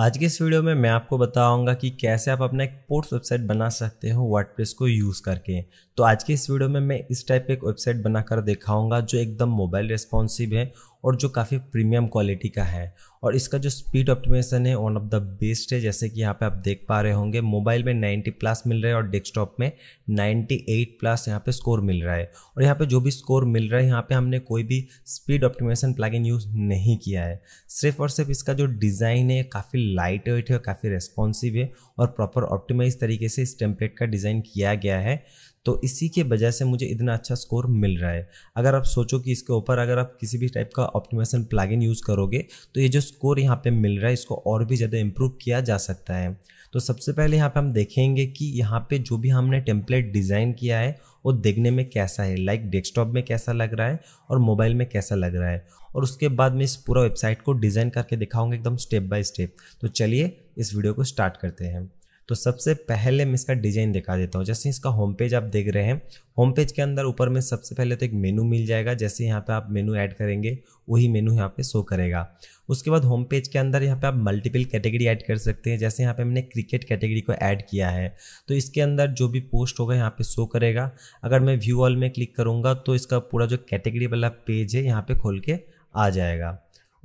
आज के इस वीडियो में मैं आपको बताऊंगा कि कैसे आप अपना एक पोर्ट्स वेबसाइट बना सकते हो वर्डप्रेस को यूज़ करके तो आज के इस वीडियो में मैं इस टाइप एक वेबसाइट बनाकर दिखाऊंगा जो एकदम मोबाइल रेस्पॉन्सिव है और जो काफ़ी प्रीमियम क्वालिटी का है और इसका जो स्पीड ऑप्टिमेशन है वन ऑफ द बेस्ट है जैसे कि यहाँ पे आप देख पा रहे होंगे मोबाइल में 90 प्लस मिल रहा है और डेस्कटॉप में 98 प्लस यहाँ पे स्कोर मिल रहा है और यहाँ पे जो भी स्कोर मिल रहा है यहाँ पे हमने कोई भी स्पीड ऑप्टिमेशन प्लगइन यूज़ नहीं किया है सिर्फ और सिर्फ इसका जो डिज़ाइन है काफ़ी लाइट वेट है काफ़ी रेस्पॉन्सिव है और प्रॉपर ऑप्टिमाइज तरीके से इस टेम्पलेट का डिज़ाइन किया गया है तो इसी के वजह से मुझे इतना अच्छा स्कोर मिल रहा है अगर आप सोचो कि इसके ऊपर अगर आप किसी भी टाइप का ऑप्टिमेशन प्लागिन यूज़ करोगे तो ये जो स्कोर यहाँ पे मिल रहा है इसको और भी ज़्यादा इम्प्रूव किया जा सकता है तो सबसे पहले यहाँ पे हम देखेंगे कि यहाँ पे जो भी हमने टेम्पलेट डिज़ाइन किया है वो देखने में कैसा है लाइक डेस्कटॉप में कैसा लग रहा है और मोबाइल में कैसा लग रहा है और उसके बाद मैं इस पूरा वेबसाइट को डिज़ाइन करके दिखाऊंगा एकदम स्टेप बाय स्टेप तो चलिए इस वीडियो को स्टार्ट करते हैं तो सबसे पहले मैं इसका डिज़ाइन दिखा देता हूँ जैसे इसका होम पेज आप देख रहे हैं होम पेज के अंदर ऊपर में सबसे पहले तो एक मेनू मिल जाएगा जैसे यहाँ पे आप मेनू ऐड करेंगे वही मेनू यहाँ पे शो करेगा उसके बाद होम पेज के अंदर यहाँ पे आप मल्टीपल कैटेगरी ऐड कर सकते हैं जैसे यहाँ पे मैंने क्रिकेट कैटेगरी को ऐड किया है तो इसके अंदर जो भी पोस्ट होगा यहाँ पे शो करेगा अगर मैं व्यू ऑल में क्लिक करूँगा तो इसका पूरा जो कैटेगरी वाला पेज है यहाँ पे खोल के आ जाएगा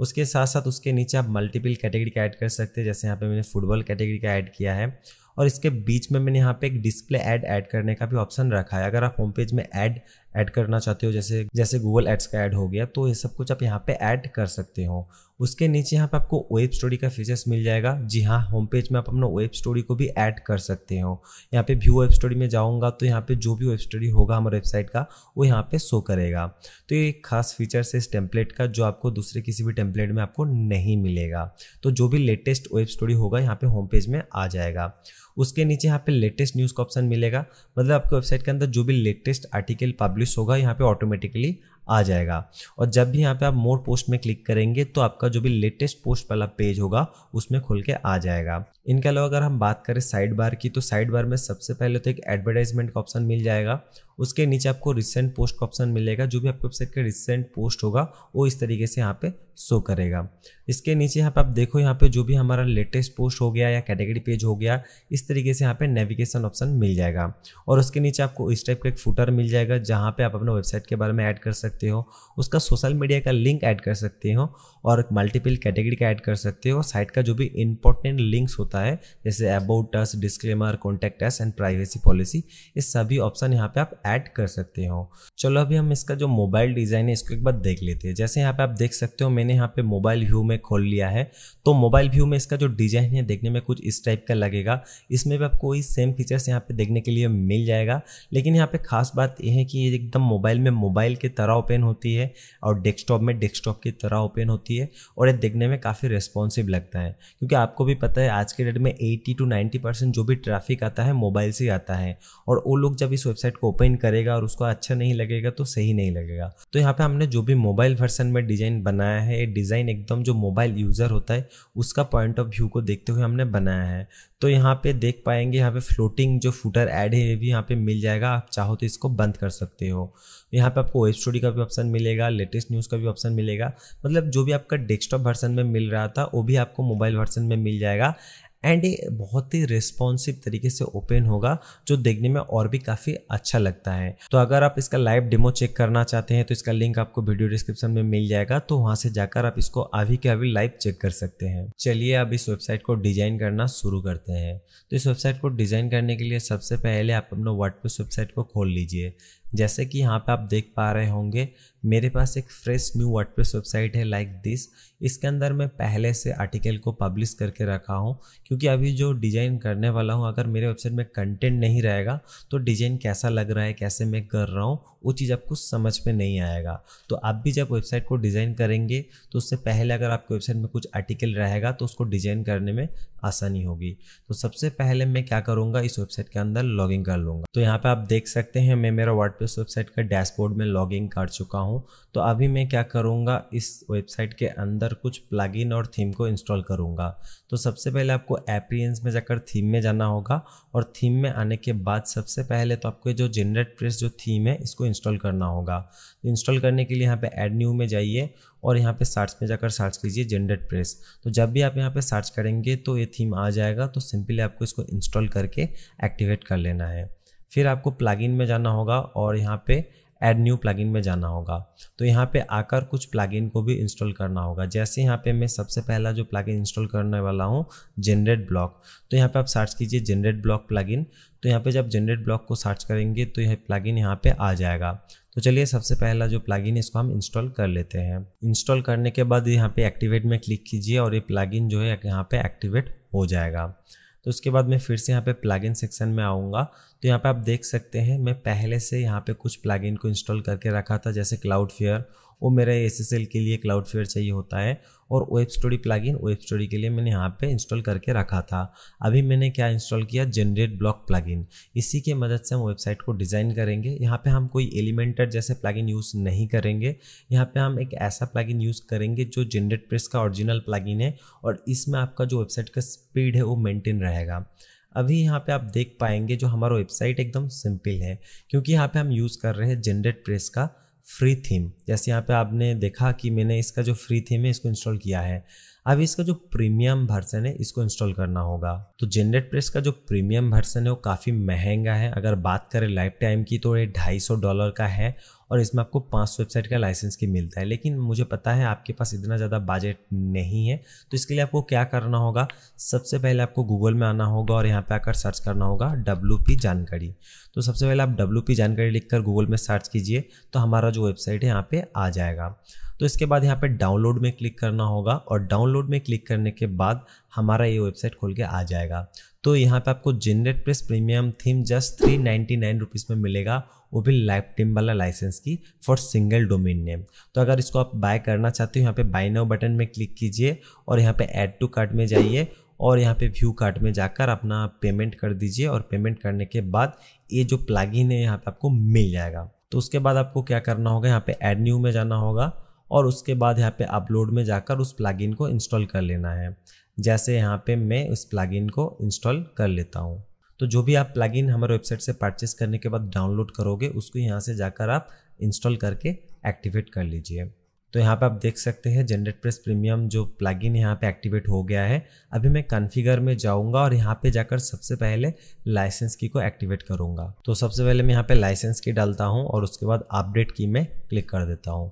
उसके साथ साथ उसके नीचे आप मल्टीपल कैटेगरी का ऐड कर सकते हैं जैसे यहाँ पे मैंने फुटबॉल कैटेगरी का ऐड किया है और इसके बीच में मैंने यहाँ पे एक डिस्प्ले ऐड ऐड करने का भी ऑप्शन रखा है अगर आप होम पेज में ऐड ऐड करना चाहते हो जैसे जैसे गूगल एड्स का ऐड हो गया तो ये सब कुछ आप यहाँ पे ऐड कर सकते हो उसके नीचे यहाँ पे आपको वेब स्टोरी का फीचर्स मिल जाएगा जी हाँ होम पेज में आप अपना वेब स्टोरी को भी ऐड कर सकते हो यहाँ पे व्यू वेब स्टोरी में जाऊँगा तो यहाँ पे जो भी वेब स्टोरी होगा हमारे वेबसाइट का वो यहाँ पे शो करेगा तो ये खास फीचर्स है इस टेम्पलेट का जो आपको दूसरे किसी भी टेम्पलेट में आपको नहीं मिलेगा तो जो भी लेटेस्ट वेब स्टोरी होगा यहाँ पे होम पेज में आ जाएगा उसके नीचे यहाँ पे लेटेस्ट न्यूज़ का ऑप्शन मिलेगा मतलब आपके वेबसाइट के अंदर जो भी लेटेस्ट आर्टिकल पब्लिश होगा यहाँ पे ऑटोमेटिकली आ जाएगा और जब भी यहाँ पे आप मोर पोस्ट में क्लिक करेंगे तो आपका जो भी लेटेस्ट पोस्ट वाला पेज होगा उसमें खुल के आ जाएगा इनके अलावा अगर हम बात करें साइड बार की तो साइड बार में सबसे पहले तो एक एडवर्टाइजमेंट का ऑप्शन मिल जाएगा उसके नीचे आपको रिसेंट पोस्ट का ऑप्शन मिलेगा जो भी आपकी वेबसाइट का रिसेंट पोस्ट होगा वो इस तरीके से यहाँ पे शो करेगा इसके नीचे यहाँ पे आप देखो यहाँ पे जो भी हमारा लेटेस्ट पोस्ट हो गया या कैटेगरी पेज हो गया इस तरीके से यहाँ पे नेविगेशन ऑप्शन मिल जाएगा और उसके नीचे आपको इस टाइप का एक फूटर मिल जाएगा जहाँ पे आप अपना वेबसाइट के बारे में ऐड कर सकते हो उसका सोशल मीडिया का लिंक ऐड कर सकते हो और मल्टीपल कैटेगरी का ऐड कर सकते हो साइट का जो भी इंपॉर्टेंट लिंक्स होता है जैसे about us disclaimer contact us and privacy policy ये सभी ऑप्शन यहाँ पे आप ऐड कर सकते हो चलो अभी हम इसका जो मोबाइल डिज़ाइन है इसको एक बार देख लेते हैं जैसे यहाँ पे आप देख सकते हो मैंने यहाँ पे मोबाइल व्यू में खोल लिया है तो मोबाइल व्यू में इसका जो डिज़ाइन है देखने में कुछ इस टाइप का लगेगा इसमें भी आपको वही सेम फीचर्स यहाँ पे देखने के लिए मिल जाएगा लेकिन यहाँ पे खास बात यह है कि एकदम मोबाइल में मोबाइल की तरह ओपन होती है और डेस्कटॉप में डेस्कटॉप की तरह ओपन होती है होती है और ये दिखने में काफ़ी रिस्पॉन्सिव लगता है क्योंकि आपको भी पता है आज के डेट में 80 टू 90 परसेंट जो भी ट्रैफिक आता है मोबाइल से आता है और वो लोग जब इस वेबसाइट को ओपन करेगा और उसको अच्छा नहीं लगेगा तो सही नहीं लगेगा तो यहाँ पर हमने जो भी मोबाइल वर्सन में डिज़ाइन बनाया है ये डिज़ाइन एकदम जो मोबाइल यूज़र होता है उसका पॉइंट ऑफ व्यू को देखते हुए हमने बनाया है तो यहाँ पे देख पाएंगे यहाँ पे फ्लोटिंग जो फूटर ऐड है ये भी यहाँ पे मिल जाएगा आप चाहो तो इसको बंद कर सकते हो यहाँ पे आपको वेब स्टोरी का भी ऑप्शन मिलेगा लेटेस्ट न्यूज़ का भी ऑप्शन मिलेगा मतलब जो भी आपका डेस्कटॉप वर्सन में मिल रहा था वो भी आपको मोबाइल वर्सन में मिल जाएगा एंड ये बहुत ही रिस्पॉन्सिव तरीके से ओपन होगा जो देखने में और भी काफ़ी अच्छा लगता है तो अगर आप इसका लाइव डेमो चेक करना चाहते हैं तो इसका लिंक आपको वीडियो डिस्क्रिप्शन में मिल जाएगा तो वहाँ से जाकर आप इसको अभी के अभी लाइव चेक कर सकते हैं चलिए अब इस वेबसाइट को डिज़ाइन करना शुरू करते हैं तो इस वेबसाइट को डिज़ाइन करने के लिए सबसे पहले आप अपना वर्डप्रेस वेबसाइट को खोल लीजिए जैसे कि यहाँ पे आप देख पा रहे होंगे मेरे पास एक फ्रेश न्यू वर्डप्रेस वेबसाइट है लाइक like दिस इसके अंदर मैं पहले से आर्टिकल को पब्लिश करके रखा हूँ क्योंकि अभी जो डिज़ाइन करने वाला हूँ अगर मेरे वेबसाइट में कंटेंट नहीं रहेगा तो डिज़ाइन कैसा लग रहा है कैसे मैं कर रहा हूँ वो चीज़ आपको समझ में नहीं आएगा तो आप भी जब वेबसाइट को डिज़ाइन करेंगे तो उससे पहले अगर आपके वेबसाइट में कुछ आर्टिकल रहेगा तो उसको डिज़ाइन करने में आसानी होगी तो सबसे पहले मैं क्या करूँगा इस वेबसाइट के अंदर लॉगिंग कर लूँगा तो यहाँ पर आप देख सकते हैं मैं मेरा वर्ड वेबसाइट का डैशबोर्ड में लॉगिंग कर चुका हूँ तो अभी मैं क्या करूँगा इस वेबसाइट के अंदर कुछ प्लगइन और थीम को इंस्टॉल करूँगा तो सबसे पहले आपको एप्रियंस में जाकर थीम में जाना होगा और थीम में आने के बाद सबसे पहले तो आपको जो जेनरेट प्रेस जो थीम है इसको इंस्टॉल करना होगा तो इंस्टॉल करने के लिए यहाँ पे ऐड न्यू में जाइए और यहाँ पे सर्च में जाकर सर्च कीजिए जेंडर प्रेस तो जब भी आप यहाँ पे सर्च करेंगे तो ये थीम आ जाएगा तो सिंपली आपको इसको इंस्टॉल करके एक्टिवेट कर लेना है फिर आपको प्लागिन में जाना होगा और यहाँ पे ऐड न्यू प्लगइन में जाना होगा तो यहाँ पे आकर कुछ प्लगइन को भी इंस्टॉल करना होगा जैसे यहाँ पे मैं सबसे पहला जो प्लगइन इंस्टॉल करने वाला हूँ जनरेट ब्लॉक तो यहाँ पे आप सर्च कीजिए जनरेट ब्लॉक प्लगइन तो यहाँ पे जब जनरेट ब्लॉक को सर्च करेंगे तो यह प्लगइन यहाँ पे आ जाएगा तो चलिए सबसे पहला जो प्लगइन है इसको हम इंस्टॉल कर लेते हैं इंस्टॉल करने के बाद यहाँ पे एक्टिवेट में क्लिक कीजिए और ये प्लगइन जो है यहाँ पे एक्टिवेट हो जाएगा तो उसके बाद मैं फिर से यहाँ पे प्लगइन सेक्शन में आऊँगा तो यहाँ पे आप देख सकते हैं मैं पहले से यहाँ पे कुछ प्लगइन को इंस्टॉल करके रखा था जैसे क्लाउड फेयर वो मेरे एस के लिए क्लाउड फेयर चाहिए होता है और web story plugin web story के लिए मैंने यहाँ पे इंस्टॉल करके रखा था अभी मैंने क्या इंस्टॉल किया जनरेट ब्लॉक प्लगइन इसी के मदद से हम वेबसाइट को डिज़ाइन करेंगे यहाँ पे हम कोई एलिमेंटर जैसे प्लगइन यूज़ नहीं करेंगे यहाँ पे हम एक ऐसा प्लगइन यूज़ करेंगे जो जनरेट प्रेस का ऑरिजिनल प्लगइन है और इसमें आपका जो वेबसाइट का स्पीड है वो मेनटेन रहेगा अभी यहाँ पे आप देख पाएंगे जो हमारा वेबसाइट एकदम सिंपल है क्योंकि यहाँ पे हम यूज़ कर रहे हैं जनरेट प्रेस का फ्री थीम जैसे यहाँ पे आपने देखा कि मैंने इसका जो फ्री थीम है इसको इंस्टॉल किया है अब इसका जो प्रीमियम वर्सन है इसको इंस्टॉल करना होगा तो जेनरेट प्रेस का जो प्रीमियम वर्सन है वो काफ़ी महंगा है अगर बात करें लाइफ टाइम की तो ये ढाई सौ डॉलर का है और इसमें आपको पाँच वेबसाइट का लाइसेंस की मिलता है लेकिन मुझे पता है आपके पास इतना ज़्यादा बजट नहीं है तो इसके लिए आपको क्या करना होगा सबसे पहले आपको गूगल में आना होगा और यहाँ पे आकर सर्च करना होगा डब्ल्यू जानकारी तो सबसे पहले आप डब्ल्यू जानकारी लिखकर गूगल में सर्च कीजिए तो हमारा जो वेबसाइट है यहाँ पर आ जाएगा तो इसके बाद यहाँ पे डाउनलोड में क्लिक करना होगा और डाउनलोड में क्लिक करने के बाद हमारा ये वेबसाइट खोल के आ जाएगा तो यहाँ पे आपको generate press premium theme just three ninety nine rupees में मिलेगा वो भी लाइफ टीम वाला लाइसेंस की फॉर सिंगल डोमेन नेम तो अगर इसको आप बाय करना चाहते हो यहाँ पे बाय नाउ बटन में क्लिक कीजिए और यहाँ पे ऐड टू कार्ट में जाइए और यहाँ पे व्यू कार्ट में जाकर अपना पेमेंट कर दीजिए और पेमेंट करने के बाद ये जो प्लागिन है यहाँ पे आपको मिल जाएगा तो उसके बाद आपको क्या करना होगा यहाँ पे एड न्यू में जाना होगा और उसके बाद यहाँ पे अपलोड में जाकर उस प्लागिन को इंस्टॉल कर लेना है जैसे यहाँ पे मैं उस प्लागिन को इंस्टॉल कर लेता हूँ तो जो भी आप प्लगइन हमारे वेबसाइट से परचेस करने के बाद डाउनलोड करोगे उसको यहाँ से जाकर आप इंस्टॉल करके एक्टिवेट कर लीजिए तो यहाँ पे आप देख सकते हैं जनरेट प्रेस प्रीमियम जो प्लगइन यहाँ पे एक्टिवेट हो गया है अभी मैं कॉन्फ़िगर में जाऊँगा और यहाँ पे जाकर सबसे पहले लाइसेंस की को एक्टिवेट करूँगा तो सबसे पहले मैं यहाँ पे लाइसेंस की डालता हूँ और उसके बाद अपडेट की में क्लिक कर देता हूँ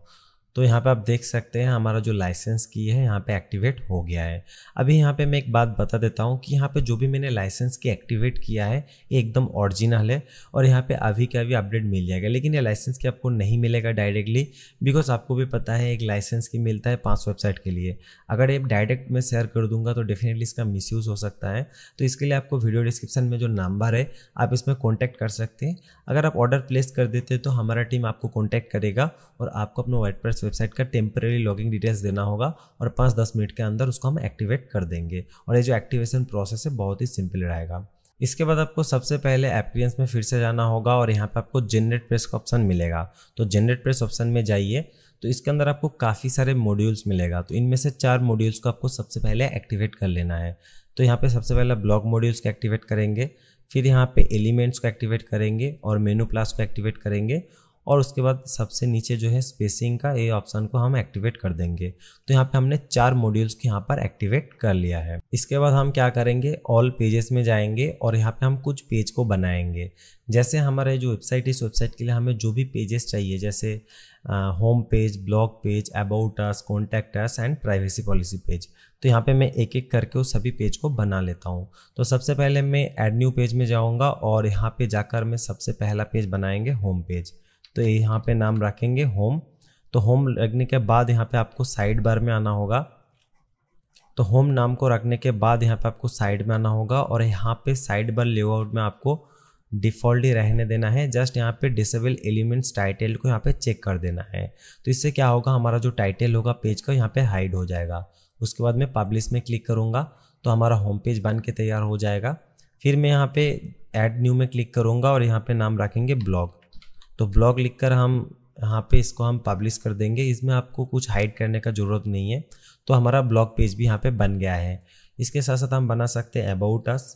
तो यहाँ पे आप देख सकते हैं हमारा जो लाइसेंस की है यहाँ पे एक्टिवेट हो गया है अभी यहाँ पे मैं एक बात बता देता हूँ कि यहाँ पे जो भी मैंने लाइसेंस की एक्टिवेट किया है ये एकदम ओरिजिनल है और यहाँ पे अभी का भी अपडेट मिल जाएगा लेकिन ये लाइसेंस की आपको नहीं मिलेगा डायरेक्टली बिकॉज आपको भी पता है एक लाइसेंस की मिलता है पाँच वेबसाइट के लिए अगर ये डायरेक्ट मैं शेयर कर दूंगा तो डेफिनेटली इसका मिस हो सकता है तो इसके लिए आपको वीडियो डिस्क्रिप्शन में जो नंबर है आप इसमें कॉन्टैक्ट कर सकते हैं अगर आप ऑर्डर प्लेस कर देते तो हमारा टीम आपको कॉन्टैक्ट करेगा और आपको अपना वर्ड वेबसाइट का टेम्परेरी लॉगिंग डिटेल्स देना होगा और पाँच दस मिनट के अंदर उसको हम एक्टिवेट कर देंगे और ये जो एक्टिवेशन प्रोसेस है बहुत ही सिंपल रहेगा इसके बाद आपको सबसे पहले एप्रियंस में फिर से जाना होगा और यहाँ पर आपको जनरेट प्रेस का ऑप्शन मिलेगा तो जनरेट प्रेस ऑप्शन में जाइए तो इसके अंदर आपको काफ़ी सारे मॉड्यूल्स मिलेगा तो इनमें से चार मॉड्यूल्स को आपको सबसे पहले एक्टिवेट कर लेना है तो यहाँ पे सबसे पहले ब्लॉग मॉड्यूल्स को एक्टिवेट करेंगे फिर यहाँ पे एलिमेंट्स को एक्टिवेट करेंगे और मेनू प्लास को एक्टिवेट करेंगे और उसके बाद सबसे नीचे जो है स्पेसिंग का ये ऑप्शन को हम एक्टिवेट कर देंगे तो यहाँ पे हमने चार मॉड्यूल्स को यहाँ पर एक्टिवेट कर लिया है इसके बाद हम क्या करेंगे ऑल पेजेस में जाएंगे और यहाँ पे हम कुछ पेज को बनाएंगे जैसे हमारे जो वेबसाइट इस वेबसाइट के लिए हमें जो भी पेजेस चाहिए जैसे home page blog page about us contact us and privacy policy page तो यहाँ पे मैं एक एक करके उस सभी पेज को बना लेता हूँ तो सबसे पहले मैं एड न्यू पेज में जाऊँगा और यहाँ पे जाकर मैं सबसे पहला पेज बनाएंगे होम पेज तो यहाँ पे नाम रखेंगे होम तो होम रखने के बाद यहाँ पे आपको साइड बार में आना होगा तो होम नाम को रखने के बाद यहाँ पे आपको साइड में आना होगा और यहाँ पे साइड बार लेआउट में आपको डिफ़ॉल्ट ही रहने देना है जस्ट यहाँ पे डिसेबल एलिमेंट्स टाइटल को यहाँ पे चेक कर देना है तो इससे क्या होगा हमारा जो टाइटल होगा पेज का यहाँ पे हाइड हो जाएगा उसके बाद मैं पब्लिश में क्लिक करूँगा तो हमारा होम पेज बन के तैयार हो जाएगा फिर मैं यहाँ पे ऐड न्यू में क्लिक करूँगा और यहाँ पे नाम रखेंगे ब्लॉग तो ब्लॉग लिखकर हम यहाँ पे इसको हम पब्लिश कर देंगे इसमें आपको कुछ हाइड करने का ज़रूरत नहीं है तो हमारा ब्लॉग पेज भी यहाँ पे बन गया है इसके साथ साथ हम बना सकते हैं अबाउट अस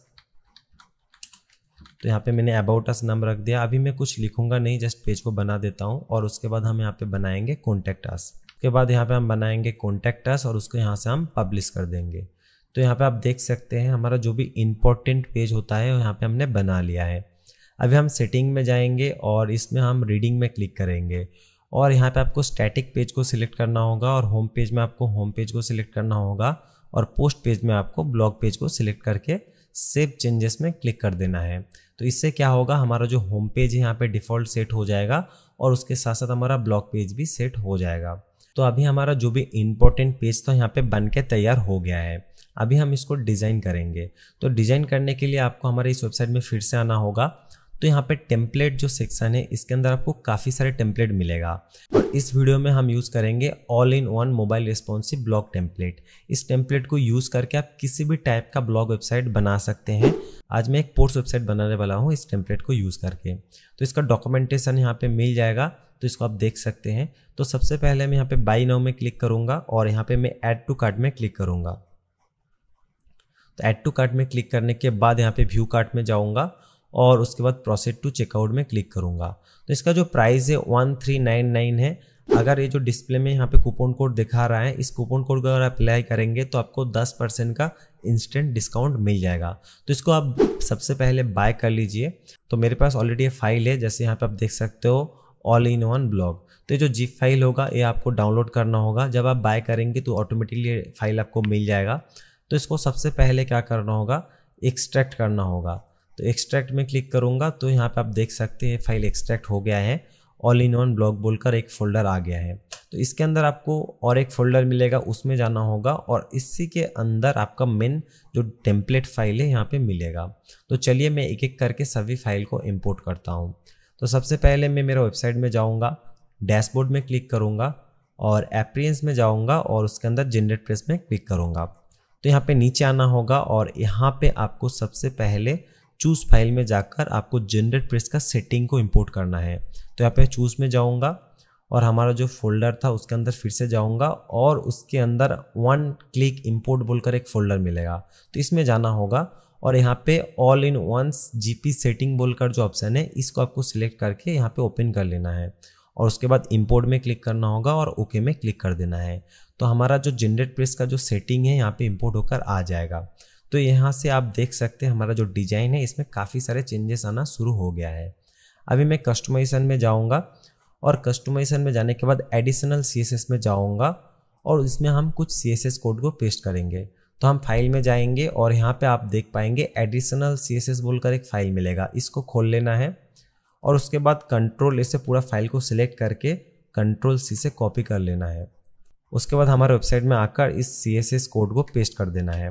तो यहाँ पे मैंने अबाउट अस नाम रख दिया अभी मैं कुछ लिखूंगा नहीं जस्ट पेज को बना देता हूँ और उसके बाद हम यहाँ पे बनाएंगे कॉन्टैक्ट अस उसके बाद यहाँ पे हम बनाएंगे कॉन्टैक्ट अस और उसको यहाँ से हम पब्लिश कर देंगे तो यहाँ पे आप देख सकते हैं हमारा जो भी इम्पोर्टेंट पेज होता है यहाँ पे हमने बना लिया है अभी हम सेटिंग में जाएंगे और इसमें हम रीडिंग में क्लिक करेंगे और यहाँ पे आपको स्टैटिक पेज को सिलेक्ट करना होगा और होम पेज में आपको होम पेज को सिलेक्ट करना होगा और पोस्ट पेज में आपको ब्लॉग पेज को सिलेक्ट करके सेव चेंजेस में क्लिक कर देना है तो इससे क्या होगा हमारा जो होम पेज है यहाँ पे डिफ़ॉल्ट सेट हो जाएगा और उसके साथ साथ हमारा ब्लॉग पेज भी सेट हो जाएगा तो अभी हमारा जो भी इम्पोर्टेंट पेज तो यहाँ पे बन के तैयार हो गया है अभी हम इसको डिज़ाइन करेंगे तो डिज़ाइन करने के लिए आपको हमारे इस वेबसाइट में फिर से आना होगा तो यहाँ पे टेम्पलेट जो सेक्शन है इसके अंदर आपको काफ़ी सारे टेम्पलेट मिलेगा और इस वीडियो में हम यूज़ करेंगे all in one mobile responsive blog template इस टेम्पलेट को यूज़ करके आप किसी भी टाइप का ब्लॉग वेबसाइट बना सकते हैं आज मैं एक पोर्ट्स वेबसाइट बनाने वाला हूँ इस टेम्पलेट को यूज़ करके तो इसका डॉक्यूमेंटेशन यहाँ पे मिल जाएगा तो इसको आप देख सकते हैं तो सबसे पहले मैं यहाँ पे बाई नाउ में क्लिक करूँगा और यहाँ पे मैं ऐड टू कार्ट में क्लिक करूँगा तो ऐड टू कार्ट में क्लिक करने के बाद यहाँ पे व्यू कार्ट में जाऊँगा और उसके बाद प्रोसेड टू चेकआउट में क्लिक करूँगा तो इसका जो प्राइस है वन थ्री नाइन नाइन है अगर ये जो डिस्प्ले में यहाँ पे कूपन कोड दिखा रहा है इस कूपन कोड को अगर अप्लाई करेंगे तो आपको 10 परसेंट का इंस्टेंट डिस्काउंट मिल जाएगा तो इसको आप सबसे पहले बाय कर लीजिए तो मेरे पास ऑलरेडी ये फाइल है जैसे यहाँ पे आप देख सकते हो ऑल इन वन ब्लॉग तो ये जो जिप फाइल होगा ये आपको डाउनलोड करना होगा जब आप बाय करेंगे तो ऑटोमेटिकली फाइल आपको मिल जाएगा तो इसको सबसे पहले क्या करना होगा एक्सट्रैक्ट करना होगा तो एक्सट्रैक्ट में क्लिक करूँगा तो यहाँ पर आप देख सकते हैं फाइल एक्सट्रैक्ट हो गया है ऑल इन वन ब्लॉक बोलकर एक फोल्डर आ गया है तो इसके अंदर आपको और एक फोल्डर मिलेगा उसमें जाना होगा और इसी के अंदर आपका मेन जो टेम्पलेट फाइल है यहाँ पे मिलेगा तो चलिए मैं एक एक करके सभी फाइल को इंपोर्ट करता हूँ तो सबसे पहले मैं मेरा वेबसाइट में जाऊँगा डैशबोर्ड में क्लिक करूँगा और एप्रियंस में जाऊँगा और उसके अंदर जनरेट प्रेस में क्लिक करूँगा तो यहाँ पे नीचे आना होगा और यहाँ पे आपको सबसे पहले चूज़ फाइल में जाकर आपको जनरेट प्रेस का सेटिंग को इम्पोर्ट करना है तो यहाँ पे चूज़ में जाऊँगा और हमारा जो फोल्डर था उसके अंदर फिर से जाऊँगा और उसके अंदर वन क्लिक इम्पोर्ट बोलकर एक फोल्डर मिलेगा तो इसमें जाना होगा और यहाँ पे all in once GP setting बोलकर जो ऑप्शन है इसको आपको सिलेक्ट करके यहाँ पे ओपन कर लेना है और उसके बाद इंपोर्ट में क्लिक करना होगा और ओके में क्लिक कर देना है तो हमारा जो जनरेट प्रेस का जो सेटिंग है यहाँ पे इंपोर्ट होकर आ जाएगा तो यहाँ से आप देख सकते हैं हमारा जो डिजाइन है इसमें काफ़ी सारे चेंजेस आना शुरू हो गया है अभी मैं कस्टमाइजेशन में जाऊँगा और कस्टमाइजेशन में जाने के बाद एडिशनल सी में जाऊँगा और इसमें हम कुछ सी कोड को पेस्ट करेंगे तो हम फाइल में जाएंगे और यहाँ पे आप देख पाएंगे एडिशनल सी एस बोलकर एक फ़ाइल मिलेगा इसको खोल लेना है और उसके बाद कंट्रोल इसे पूरा फाइल को सिलेक्ट करके कंट्रोल सी से कॉपी कर लेना है उसके बाद हमारे वेबसाइट में आकर इस सी कोड को पेस्ट कर देना है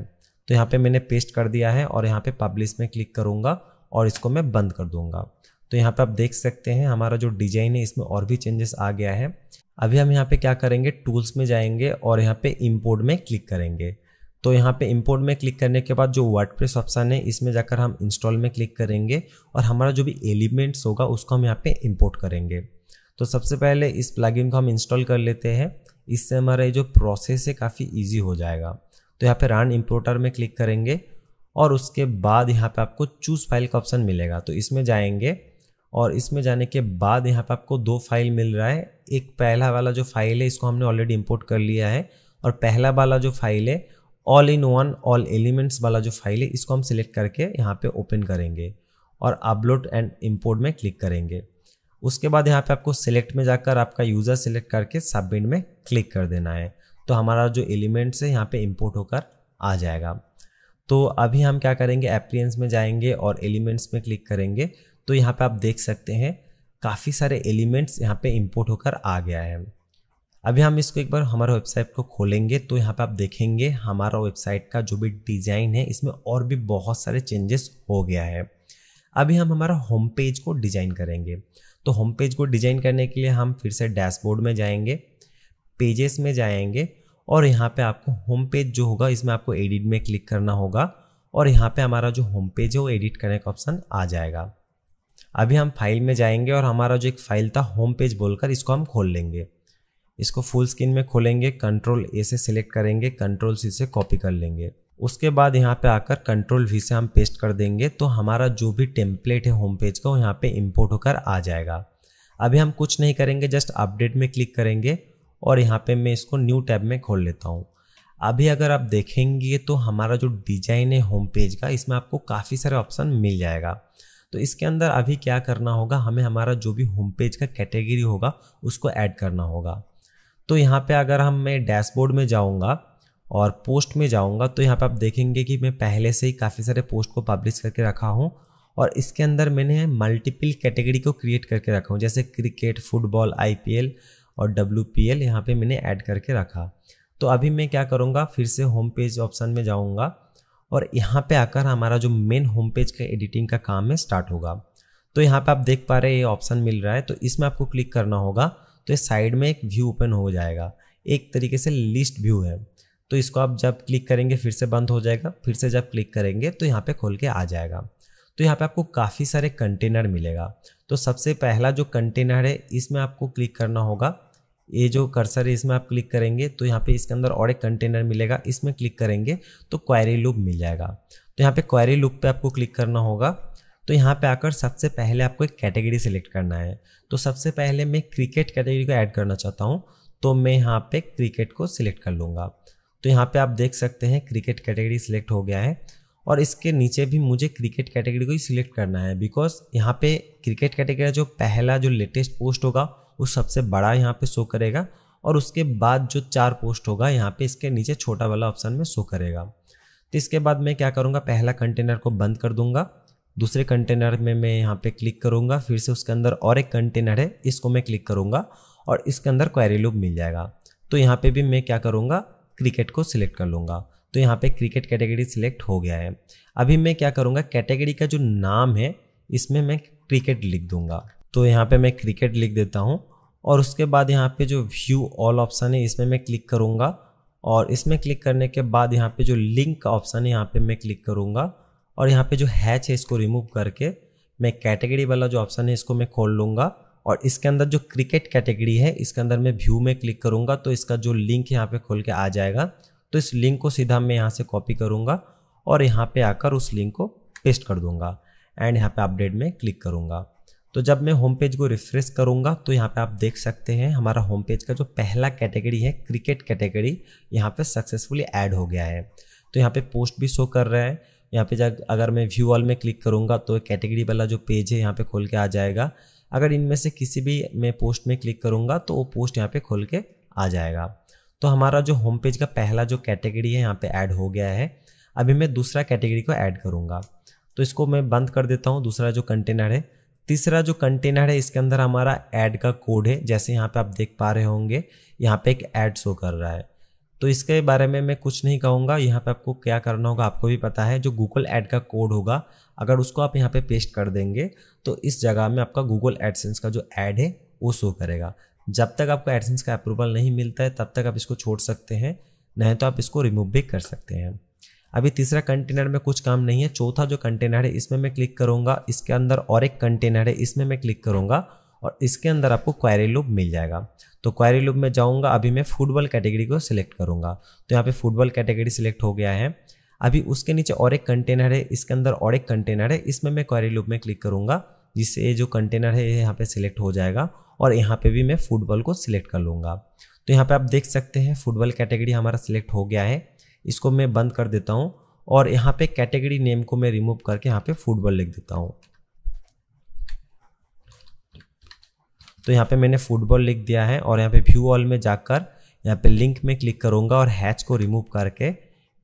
तो यहाँ पे मैंने पेस्ट कर दिया है और यहाँ पे पब्लिश में क्लिक करूँगा और इसको मैं बंद कर दूँगा तो यहाँ पे आप देख सकते हैं हमारा जो डिजाइन है इसमें और भी चेंजेस आ गया है अभी हम यहाँ पे क्या करेंगे टूल्स में जाएंगे और यहाँ पे इम्पोर्ट में क्लिक करेंगे तो यहाँ पे इम्पोर्ट में क्लिक करने के बाद जो प्रेस ऑप्शन है इसमें जाकर हम इंस्टॉल में क्लिक करेंगे और हमारा जो भी एलिमेंट्स होगा उसको हम यहाँ पर इम्पोर्ट करेंगे तो सबसे पहले इस प्लगइन को हम इंस्टॉल कर लेते हैं इससे हमारा ये जो प्रोसेस है काफ़ी ईजी हो जाएगा तो यहाँ पे रान इम्पोर्टर में क्लिक करेंगे और उसके बाद यहाँ पे आपको चूज़ फाइल का ऑप्शन मिलेगा तो इसमें जाएंगे और इसमें जाने के बाद यहाँ पे आपको दो फाइल मिल रहा है एक पहला वाला जो फाइल है इसको हमने ऑलरेडी इम्पोर्ट कर लिया है और पहला वाला जो फाइल है all in one all elements वाला जो फाइल है इसको हम सिलेक्ट करके यहाँ पर ओपन करेंगे और अपलोड एंड इम्पोर्ट में क्लिक करेंगे उसके बाद यहाँ पे आपको सिलेक्ट में जाकर आपका यूज़र सिलेक्ट करके सबमिट में क्लिक कर देना है तो हमारा जो एलिमेंट्स है यहाँ पे इम्पोर्ट होकर आ जाएगा तो अभी हम क्या करेंगे एप्लियंस में जाएंगे और एलिमेंट्स में क्लिक करेंगे तो यहाँ पे आप देख सकते हैं काफ़ी सारे एलिमेंट्स यहाँ पे इम्पोर्ट होकर आ गया है अभी हम इसको एक बार हमारा वेबसाइट को खोलेंगे तो यहाँ पे आप देखेंगे हमारा वेबसाइट का जो भी डिज़ाइन है इसमें और भी बहुत सारे चेंजेस हो गया है अभी हम हमारा होम पेज को डिज़ाइन करेंगे तो होम पेज को डिज़ाइन करने के लिए हम फिर से डैशबोर्ड में जाएंगे पेजेस में जाएंगे और यहाँ पे आपको होम पेज जो होगा इसमें आपको एडिट में क्लिक करना होगा और यहाँ पे हमारा जो होम पेज है वो एडिट करने का ऑप्शन आ जाएगा अभी हम फाइल में जाएंगे और हमारा जो एक फाइल था होम पेज बोलकर इसको हम खोल लेंगे इसको फुल स्क्रीन में खोलेंगे कंट्रोल ए से सिलेक्ट करेंगे कंट्रोल सी से कॉपी कर लेंगे उसके बाद यहाँ पे आकर कंट्रोल वी से हम पेस्ट कर देंगे तो हमारा जो भी टेम्पलेट है होम पेज का वो यहाँ पे इम्पोर्ट होकर आ जाएगा अभी हम कुछ नहीं करेंगे जस्ट अपडेट में क्लिक करेंगे और यहाँ पे मैं इसको न्यू टैब में खोल लेता हूँ अभी अगर आप देखेंगे तो हमारा जो डिजाइन है होम पेज का इसमें आपको काफ़ी सारे ऑप्शन मिल जाएगा तो इसके अंदर अभी क्या करना होगा हमें हमारा जो भी होम पेज का कैटेगरी होगा उसको ऐड करना होगा तो यहाँ पे अगर हम मैं डैशबोर्ड में जाऊँगा और पोस्ट में जाऊँगा तो यहाँ पे आप देखेंगे कि मैं पहले से ही काफ़ी सारे पोस्ट को पब्लिश करके रखा हूँ और इसके अंदर मैंने मल्टीपल कैटेगरी को क्रिएट करके रखा हूँ जैसे क्रिकेट फुटबॉल आई और डब्ल्यू पी एल यहाँ पर मैंने ऐड करके रखा तो अभी मैं क्या करूँगा फिर से होम पेज ऑप्शन में जाऊँगा और यहाँ पे आकर हमारा जो मेन होम पेज का एडिटिंग का काम है स्टार्ट होगा तो यहाँ पे आप देख पा रहे हैं ये ऑप्शन मिल रहा है तो इसमें आपको क्लिक करना होगा तो इस साइड में एक व्यू ओपन हो जाएगा एक तरीके से लिस्ट व्यू है तो इसको आप जब क्लिक करेंगे फिर से बंद हो जाएगा फिर से जब क्लिक करेंगे तो यहाँ पे खोल के आ जाएगा तो यहाँ पे आपको काफ़ी सारे कंटेनर मिलेगा तो सबसे पहला जो कंटेनर है इसमें आपको क्लिक करना होगा ये जो कर्सर है इसमें आप क्लिक करेंगे तो यहाँ पे इसके अंदर और एक कंटेनर मिलेगा इसमें क्लिक करेंगे तो क्वायरी लूप मिल जाएगा तो यहाँ पे क्वायरी लूप पे आपको क्लिक करना होगा तो यहाँ पे आकर सबसे पहले आपको एक कैटेगरी सेलेक्ट करना है तो सबसे पहले मैं क्रिकेट कैटेगरी को ऐड करना चाहता हूँ तो मैं यहाँ पर क्रिकेट को सिलेक्ट कर लूँगा तो यहाँ पर आप देख सकते हैं क्रिकेट कैटेगरी सिलेक्ट हो गया है और इसके नीचे भी मुझे क्रिकेट कैटेगरी को ही सिलेक्ट करना है बिकॉज यहाँ पर क्रिकेट कैटेगरी जो पहला जो लेटेस्ट पोस्ट होगा वो सबसे बड़ा यहाँ पे शो करेगा और उसके बाद जो चार पोस्ट होगा यहाँ पे इसके नीचे छोटा वाला ऑप्शन में शो करेगा तो इसके बाद मैं क्या करूँगा पहला कंटेनर को बंद कर दूँगा दूसरे कंटेनर में मैं यहाँ पे क्लिक करूँगा फिर से उसके अंदर और एक कंटेनर है इसको मैं क्लिक करूँगा और इसके अंदर क्वेरी लूप मिल जाएगा तो यहाँ पे भी मैं क्या करूँगा क्रिकेट को सिलेक्ट कर लूँगा तो यहाँ पे क्रिकेट कैटेगरी सिलेक्ट हो गया है अभी मैं क्या करूँगा कैटेगरी का जो नाम है इसमें मैं क्रिकेट लिख दूँगा तो यहाँ पे मैं क्रिकेट लिख देता हूँ और उसके बाद यहाँ पे जो व्यू ऑल ऑप्शन है इसमें मैं क्लिक करूँगा और इसमें क्लिक करने के बाद यहाँ पे जो लिंक का ऑप्शन है यहाँ पे मैं क्लिक करूँगा और यहाँ पे जो हैच है इसको रिमूव करके मैं कैटेगरी वाला जो ऑप्शन है इसको मैं खोल लूँगा और इसके अंदर जो क्रिकेट कैटेगरी है इसके अंदर मैं व्यू में क्लिक करूँगा तो इसका जो लिंक यहाँ पर खोल के आ जाएगा तो इस लिंक को सीधा मैं यहाँ से कॉपी करूँगा और यहाँ पर आकर उस लिंक को पेस्ट कर दूँगा एंड यहाँ पर अपडेट में क्लिक करूँगा तो जब मैं होम पेज को रिफ्रेश करूँगा तो यहाँ पे आप देख सकते हैं हमारा होम पेज का जो पहला कैटेगरी है क्रिकेट कैटेगरी यहाँ पे सक्सेसफुली ऐड हो गया है तो यहाँ पे पोस्ट भी शो कर रहा है यहाँ पे जब अगर मैं व्यू ऑल में क्लिक करूँगा तो कैटेगरी वाला जो पेज है यहाँ पे खोल के आ जाएगा अगर इनमें से किसी भी मैं पोस्ट में क्लिक करूँगा तो वो पोस्ट यहाँ पर खोल के आ जाएगा तो हमारा जो होम पेज का पहला जो कैटेगरी है यहाँ पर ऐड हो गया है अभी मैं दूसरा कैटेगरी को ऐड करूँगा तो इसको मैं बंद कर देता हूँ दूसरा जो कंटेनर है तीसरा जो कंटेनर है इसके अंदर हमारा ऐड का कोड है जैसे यहाँ पे आप देख पा रहे होंगे यहाँ पे एक ऐड शो कर रहा है तो इसके बारे में मैं कुछ नहीं कहूँगा यहाँ पे आपको क्या करना होगा आपको भी पता है जो गूगल ऐड का कोड होगा अगर उसको आप यहाँ पे पेस्ट कर देंगे तो इस जगह में आपका गूगल एडसेंस का जो ऐड है वो शो करेगा जब तक आपको एडसेंस का अप्रूवल नहीं मिलता है तब तक आप इसको छोड़ सकते हैं नहीं तो आप इसको रिमूव भी कर सकते हैं अभी तीसरा कंटेनर में कुछ काम नहीं है चौथा जो कंटेनर है इसमें मैं क्लिक करूँगा इसके अंदर और एक कंटेनर है इसमें मैं क्लिक करूँगा और इसके अंदर आपको क्वारी लूप मिल जाएगा तो क्वारी लूप में जाऊँगा अभी मैं फुटबॉल कैटेगरी को सिलेक्ट करूँगा तो यहाँ पर फुटबॉल कैटेगरी सिलेक्ट हो गया है अभी उसके नीचे और एक कंटेनर है इसके अंदर और एक कंटेनर है इसमें मैं क्वारी लूप में क्लिक करूँगा जिससे ये जो कंटेनर है ये यहाँ पे सिलेक्ट हो जाएगा और यहाँ पे भी मैं फुटबॉल को सिलेक्ट कर लूँगा तो यहाँ पे आप देख सकते हैं फुटबॉल कैटेगरी हमारा सिलेक्ट हो गया है इसको मैं बंद कर देता हूँ और यहाँ पे कैटेगरी नेम को मैं रिमूव करके यहाँ पे फुटबॉल लिख देता हूँ तो यहाँ पे मैंने फुटबॉल लिख दिया है और यहाँ पे व्यू ऑल में जाकर यहाँ पे लिंक में क्लिक करूँगा और हैच को रिमूव करके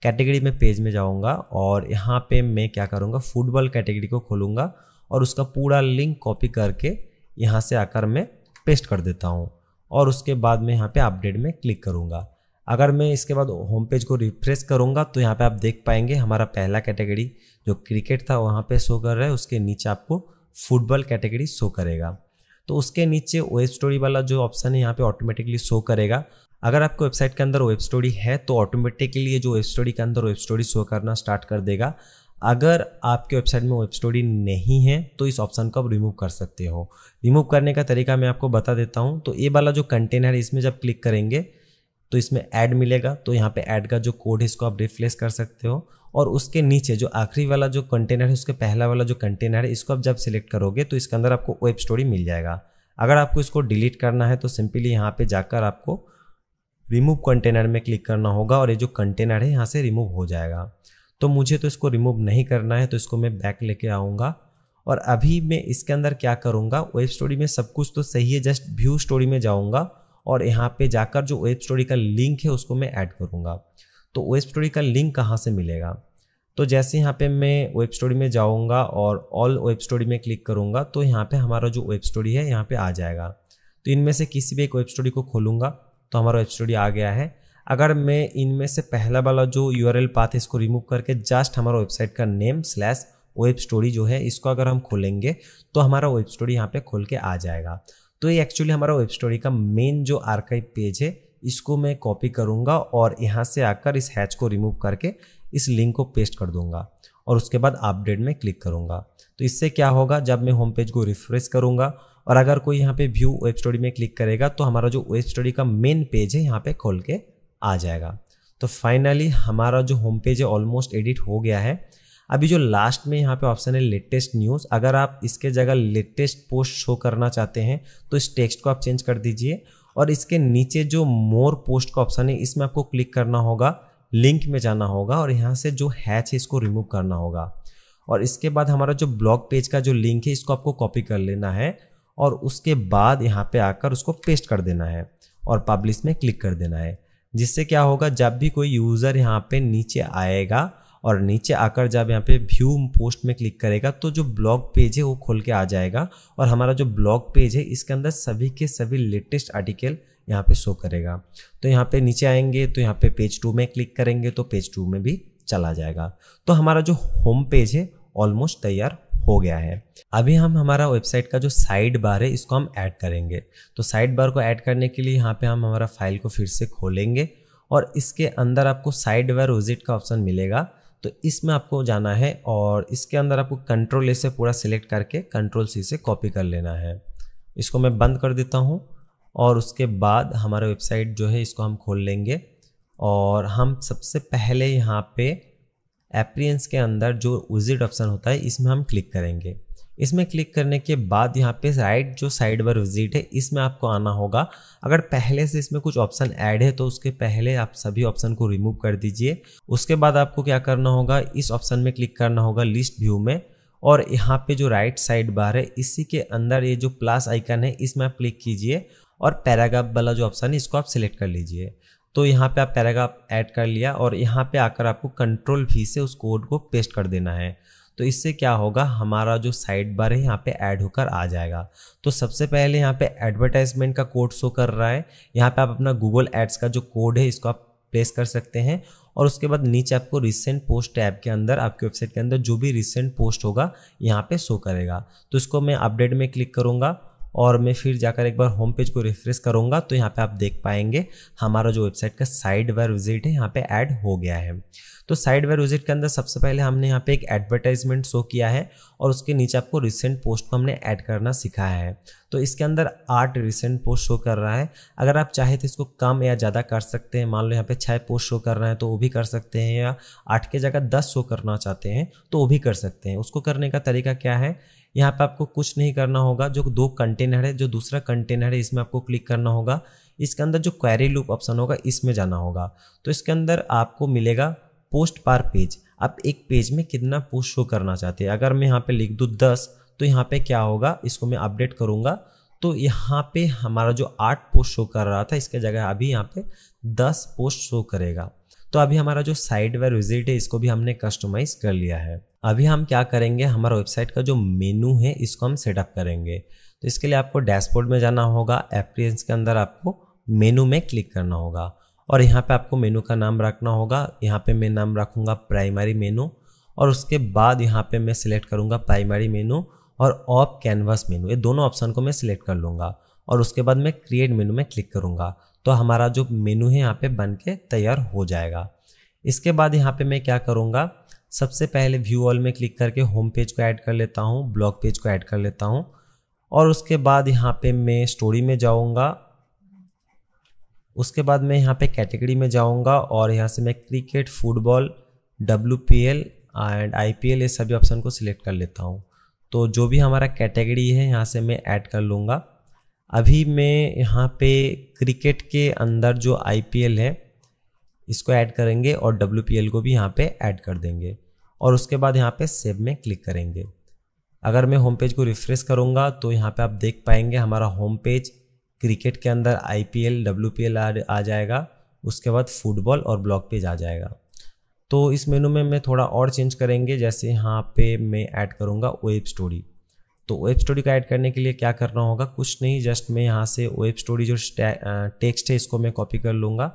कैटेगरी में पेज में जाऊँगा और यहाँ पे मैं क्या करूँगा फुटबॉल कैटेगरी को खोलूँगा और उसका पूरा लिंक कॉपी करके यहाँ से आकर मैं पेस्ट कर देता हूँ और उसके बाद में यहाँ पे अपडेट में क्लिक करूँगा अगर मैं इसके बाद होम पेज को रिफ्रेश करूँगा तो यहाँ पे आप देख पाएंगे हमारा पहला कैटेगरी जो क्रिकेट था वहाँ पे शो कर रहा है उसके नीचे आपको फुटबॉल कैटेगरी शो करेगा तो उसके नीचे वेब स्टोरी वाला जो ऑप्शन है यहाँ पे ऑटोमेटिकली शो करेगा अगर आपको वेबसाइट के अंदर वेब स्टोरी है तो ऑटोमेटिकली ये जो वेब स्टोरी के अंदर वेब स्टोरी शो करना स्टार्ट कर देगा अगर आपके वेबसाइट में वेब स्टोरी नहीं है तो इस ऑप्शन को आप रिमूव कर सकते हो रिमूव करने का तरीका मैं आपको बता देता हूँ तो ये वाला जो कंटेनर है इसमें जब क्लिक करेंगे तो इसमें ऐड मिलेगा तो यहाँ पे ऐड का जो कोड है इसको आप रिप्लेस कर सकते हो और उसके नीचे जो आखिरी वाला जो कंटेनर है उसके पहला वाला जो कंटेनर है इसको आप जब सिलेक्ट करोगे तो इसके अंदर आपको वेब स्टोरी मिल जाएगा अगर आपको इसको डिलीट करना है तो सिंपली यहाँ पे जाकर आपको रिमूव कंटेनर में क्लिक करना होगा और ये जो कंटेनर है यहाँ से रिमूव हो जाएगा तो मुझे तो इसको रिमूव नहीं करना है तो इसको मैं बैक लेके आऊँगा और अभी मैं इसके अंदर क्या करूँगा वेब स्टोरी में सब कुछ तो सही है जस्ट व्यू स्टोरी में जाऊँगा और यहाँ पे जाकर जो वेब स्टोरी का लिंक है उसको मैं ऐड करूँगा तो वेब स्टोरी का लिंक कहाँ से मिलेगा तो जैसे यहाँ पे मैं वेब स्टोरी में जाऊँगा और ऑल वेब स्टोरी में क्लिक करूँगा तो यहाँ पे हमारा जो वेब स्टोरी है यहाँ पे आ जाएगा तो इनमें से किसी भी एक वेब स्टोरी को खोलूँगा तो हमारा वेब स्टोरी आ गया है अगर मैं इनमें से पहला वाला जो यू आर पाथ है इसको रिमूव करके जस्ट हमारा वेबसाइट का नेम स्लैश वेब स्टोरी जो है इसको अगर हम खोलेंगे तो हमारा वेब स्टोरी यहाँ पे खोल के आ जाएगा तो ये एक्चुअली हमारा वेब स्टोरी का मेन जो आर्काइव पेज है इसको मैं कॉपी करूँगा और यहाँ से आकर इस हैच को रिमूव करके इस लिंक को पेस्ट कर दूँगा और उसके बाद अपडेट में क्लिक करूँगा तो इससे क्या होगा जब मैं होम पेज को रिफ्रेश करूँगा और अगर कोई यहाँ पे व्यू वेब स्टोरी में क्लिक करेगा तो हमारा जो वेब स्टोरी का मेन पेज है यहाँ पे खोल के आ जाएगा तो फाइनली हमारा जो होम पेज है ऑलमोस्ट एडिट हो गया है अभी जो लास्ट में यहाँ पे ऑप्शन है लेटेस्ट न्यूज़ अगर आप इसके जगह लेटेस्ट पोस्ट शो करना चाहते हैं तो इस टेक्स्ट को आप चेंज कर दीजिए और इसके नीचे जो मोर पोस्ट का ऑप्शन है इसमें आपको क्लिक करना होगा लिंक में जाना होगा और यहाँ से जो हैच है इसको रिमूव करना होगा और इसके बाद हमारा जो ब्लॉग पेज का जो लिंक है इसको आपको कॉपी कर लेना है और उसके बाद यहाँ पे आकर उसको पेस्ट कर देना है और पब्लिश में क्लिक कर देना है जिससे क्या होगा जब भी कोई यूज़र यहाँ पे नीचे आएगा और नीचे आकर जब यहाँ पे व्यू पोस्ट में क्लिक करेगा तो जो ब्लॉग पेज है वो खोल के आ जाएगा और हमारा जो ब्लॉग पेज है इसके अंदर सभी के सभी लेटेस्ट आर्टिकल यहाँ पे शो करेगा तो यहाँ पे नीचे आएंगे तो यहाँ पे पेज टू में क्लिक करेंगे तो पेज टू में भी चला जाएगा तो हमारा जो होम पेज है ऑलमोस्ट तैयार हो गया है अभी हम हमारा वेबसाइट का जो साइड बार है इसको हम ऐड करेंगे तो साइड बार को ऐड करने के लिए यहाँ पे हम हमारा फाइल को फिर से खोलेंगे और इसके अंदर आपको साइड बार विजिट का ऑप्शन मिलेगा तो इसमें आपको जाना है और इसके अंदर आपको कंट्रोल ए से पूरा सिलेक्ट करके कंट्रोल सी से कॉपी कर लेना है इसको मैं बंद कर देता हूँ और उसके बाद हमारा वेबसाइट जो है इसको हम खोल लेंगे और हम सबसे पहले यहाँ पे एप्रियंस के अंदर जो विजिट ऑप्शन होता है इसमें हम क्लिक करेंगे इसमें क्लिक करने के बाद यहाँ पे राइट जो साइड बार विजिट है इसमें आपको आना होगा अगर पहले से इसमें कुछ ऑप्शन ऐड है तो उसके पहले आप सभी ऑप्शन को रिमूव कर दीजिए उसके बाद आपको क्या करना होगा इस ऑप्शन में क्लिक करना होगा लिस्ट व्यू में और यहाँ पे जो राइट साइड बार है इसी के अंदर ये जो प्लस आइकन है इसमें आप क्लिक कीजिए और पैराग्राफ वाला जो ऑप्शन है इसको आप सिलेक्ट कर लीजिए तो यहाँ पे आप पैराग्राफ ऐड कर लिया और यहाँ पे आकर आपको कंट्रोल भी से उस कोड को पेस्ट कर देना है तो इससे क्या होगा हमारा जो साइड बार है यहाँ पे ऐड होकर आ जाएगा तो सबसे पहले यहाँ पे एडवर्टाइजमेंट का कोड शो कर रहा है यहाँ पे आप अपना गूगल एड्स का जो कोड है इसको आप प्लेस कर सकते हैं और उसके बाद नीचे आपको रिसेंट पोस्ट टैब के अंदर आपकी वेबसाइट के अंदर जो भी रिसेंट पोस्ट होगा यहाँ पे शो करेगा तो इसको मैं अपडेट में क्लिक करूँगा और मैं फिर जाकर एक बार होम पेज को रिफ्रेश करूँगा तो यहाँ पे आप देख पाएंगे हमारा जो वेबसाइट का साइड वेयर विजिट है यहाँ पे ऐड हो गया है तो साइड वेयर विजिट के अंदर सबसे पहले हमने यहाँ पे एक एडवर्टाइजमेंट शो किया है और उसके नीचे आपको रिसेंट पोस्ट को हमने ऐड करना सिखाया है तो इसके अंदर आठ रिसेंट पोस्ट शो कर रहा है अगर आप चाहे तो इसको कम या ज़्यादा कर सकते हैं मान लो यहाँ पे छः पोस्ट शो कर रहा है तो वो भी कर सकते हैं या आठ के जगह दस शो करना चाहते हैं तो वो भी कर सकते हैं उसको करने का तरीका क्या है यहाँ पे आपको कुछ नहीं करना होगा जो दो कंटेनर है जो दूसरा कंटेनर है इसमें आपको क्लिक करना होगा इसके अंदर जो क्वेरी लूप ऑप्शन होगा इसमें जाना होगा तो इसके अंदर आपको मिलेगा पोस्ट पार पेज आप एक पेज में कितना पोस्ट शो करना चाहते हैं अगर मैं यहाँ पे लिख दूँ दस तो यहाँ पे क्या होगा इसको मैं अपडेट करूँगा तो यहाँ पे हमारा जो आठ पोस्ट शो कर रहा था इसके जगह अभी यहाँ पे दस पोस्ट शो करेगा तो अभी हमारा जो साइड व विजिट है इसको भी हमने कस्टमाइज कर लिया है अभी हम क्या करेंगे हमारा वेबसाइट का जो मेनू है इसको हम सेटअप करेंगे तो इसके लिए आपको डैशबोर्ड में जाना होगा एप्रियंस के अंदर आपको मेनू में क्लिक करना होगा और यहाँ पे आपको मेनू का नाम रखना होगा यहाँ पे मैं नाम रखूँगा प्राइमरी मेनू और उसके बाद यहाँ पे मैं सिलेक्ट करूँगा प्राइमरी मेनू और ऑफ कैनवास मेनू ये दोनों ऑप्शन को मैं सिलेक्ट कर लूँगा और उसके बाद मैं क्रिएट मेनू में क्लिक करूँगा तो हमारा जो मेनू है यहाँ पे बन के तैयार हो जाएगा इसके बाद यहाँ पे मैं क्या करूँगा सबसे पहले व्यू ऑल में क्लिक करके होम पेज को ऐड कर लेता हूँ ब्लॉग पेज को ऐड कर लेता हूँ और उसके बाद यहाँ पे मैं स्टोरी में जाऊँगा उसके बाद मैं यहाँ पे कैटेगरी में जाऊँगा और यहाँ से मैं cricket football W and I ये सभी ऑप्शन को सिलेक्ट कर लेता हूँ तो जो भी हमारा कैटेगरी है यहाँ से मैं ऐड कर लूँगा अभी मैं यहाँ पे क्रिकेट के अंदर जो आईपीएल है इसको ऐड करेंगे और डब्ल्यूपीएल को भी यहाँ पे ऐड कर देंगे और उसके बाद यहाँ पे सेव में क्लिक करेंगे अगर मैं होम पेज को रिफ़्रेश करूँगा तो यहाँ पे आप देख पाएंगे हमारा होम पेज क्रिकेट के अंदर I P L W P L आ जाएगा उसके बाद फुटबॉल और ब्लॉक पेज आ जाएगा तो इस मेनू में मैं थोड़ा और चेंज करेंगे जैसे यहाँ पे मैं ऐड करूँगा वेब स्टोरी तो वेब स्टोरी को ऐड करने के लिए क्या करना होगा कुछ नहीं जस्ट मैं यहाँ से वेब स्टोरी जो टेक्स्ट है इसको मैं कॉपी कर लूँगा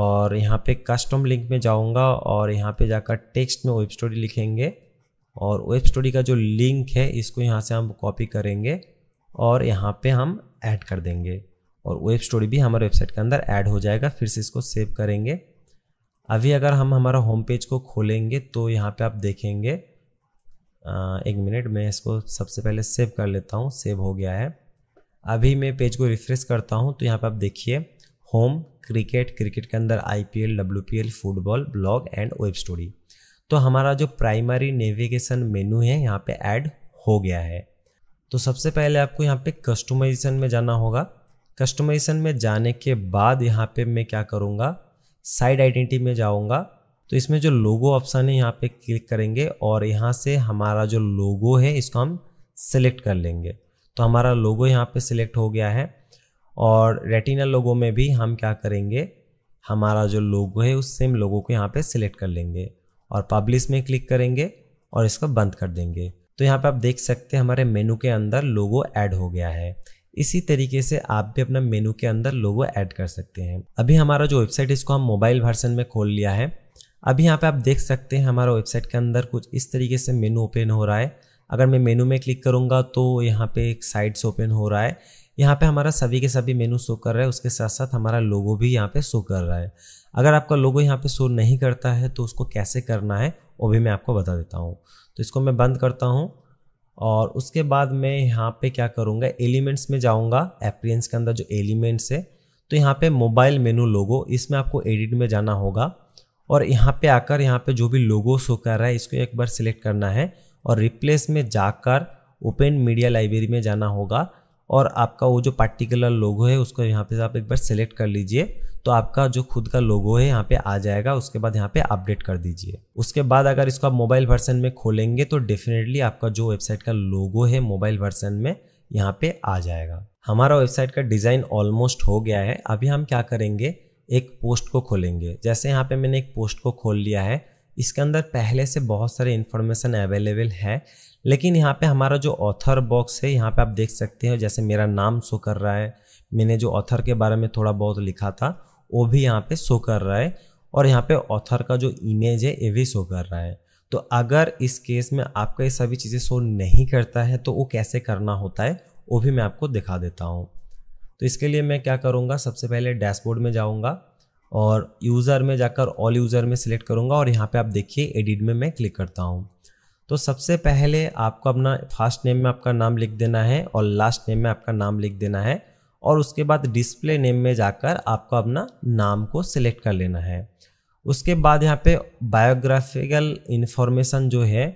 और यहाँ पे कस्टम लिंक में जाऊँगा और यहाँ पे जाकर टेक्स्ट में वेब स्टोरी लिखेंगे और वेब स्टोरी का जो लिंक है इसको यहाँ से हम कॉपी करेंगे और यहाँ पर हम ऐड कर देंगे और वेब स्टोरी भी हमारे वेबसाइट के अंदर ऐड हो जाएगा फिर से इसको सेव करेंगे अभी अगर हम हमारा होम पेज को खोलेंगे तो यहाँ पे आप देखेंगे एक मिनट मैं इसको सबसे पहले सेव कर लेता हूँ सेव हो गया है अभी मैं पेज को रिफ्रेश करता हूँ तो यहाँ पर आप देखिए होम क्रिकेट क्रिकेट के अंदर I P L W P L football blog and web story तो हमारा जो प्राइमरी नेविगेशन मेनू है यहाँ पे ऐड हो गया है तो सबसे पहले आपको यहाँ पे कस्टमाइजेशन में जाना होगा कस्टमाइजेशन में जाने के बाद यहाँ पे मैं क्या करूँगा साइड आइडेंटिटी में जाऊँगा तो इसमें जो लोगो ऑप्शन है यहाँ पे क्लिक करेंगे और यहाँ से हमारा जो लोगो है इसको हम सिलेक्ट कर लेंगे तो हमारा लोगो यहाँ पे सिलेक्ट हो गया है और रेटिना लोगो में भी हम क्या करेंगे हमारा जो लोगो है उस सेम लोगो को यहाँ पे सिलेक्ट कर लेंगे और पब्लिश में क्लिक करेंगे और इसको बंद कर देंगे तो यहाँ पे आप देख सकते हैं हमारे मेनू के अंदर लोगो ऐड हो गया है इसी तरीके से आप भी अपना मेनू के अंदर लोगो ऐड कर सकते हैं अभी हमारा जो वेबसाइट है इसको हम मोबाइल वर्सन में खोल लिया है अभी यहाँ पे आप देख सकते हैं हमारा वेबसाइट के अंदर कुछ इस तरीके से मेनू ओपन हो रहा है अगर मैं मेनू में क्लिक करूँगा तो यहाँ पे एक साइट्स ओपन हो रहा है यहाँ पे हमारा सभी के सभी मेनू शो कर रहा है उसके साथ साथ हमारा लोगो भी यहाँ पे शो कर रहा है अगर आपका लोगो यहाँ पे शो नहीं करता है तो उसको कैसे करना है वो भी मैं आपको बता देता हूँ तो इसको मैं बंद करता हूँ और उसके बाद मैं यहाँ पे क्या करूँगा एलिमेंट्स में जाऊँगा एप्रियंस के अंदर जो एलिमेंट्स है तो यहाँ पे मोबाइल मेनू लोगो इसमें आपको एडिट में जाना होगा और यहाँ पे आकर यहाँ पे जो भी लोगो शो कर रहा है इसको एक बार सिलेक्ट करना है और रिप्लेस में जाकर ओपन मीडिया लाइब्रेरी में जाना होगा और आपका वो जो पार्टिकुलर लोगो है उसको यहाँ पे आप एक बार सेलेक्ट कर लीजिए तो आपका जो खुद का लोगो है यहाँ पे आ जाएगा उसके बाद यहाँ पे अपडेट कर दीजिए उसके बाद अगर इसको आप मोबाइल वर्सन में खोलेंगे तो डेफिनेटली आपका जो वेबसाइट का लोगो है मोबाइल वर्सन में यहाँ पे आ जाएगा हमारा वेबसाइट का डिज़ाइन ऑलमोस्ट हो गया है अभी हम क्या करेंगे एक पोस्ट को खोलेंगे जैसे यहाँ पे मैंने एक पोस्ट को खोल लिया है इसके अंदर पहले से बहुत सारे इन्फॉर्मेशन अवेलेबल है लेकिन यहाँ पे हमारा जो ऑथर बॉक्स है यहाँ पे आप देख सकते हैं जैसे मेरा नाम शो कर रहा है मैंने जो ऑथर के बारे में थोड़ा बहुत लिखा था वो भी यहाँ पे शो कर रहा है और यहाँ पे ऑथर का जो इमेज है ये भी शो कर रहा है तो अगर इस केस में आपका ये सभी चीज़ें शो नहीं करता है तो वो कैसे करना होता है वो भी मैं आपको दिखा देता हूँ तो इसके लिए मैं क्या करूँगा सबसे पहले डैशबोर्ड में जाऊँगा और यूज़र में जाकर ऑल यूज़र में सिलेक्ट करूँगा और यहाँ पे आप देखिए एडिट में मैं क्लिक करता हूँ तो सबसे पहले आपको अपना फर्स्ट नेम में आपका नाम लिख देना है और लास्ट नेम में आपका नाम लिख देना है और उसके बाद डिस्प्ले नेम में जाकर आपको अपना नाम को सिलेक्ट कर लेना है उसके बाद यहाँ पे बायोग्राफिकल इन्फॉर्मेशन जो है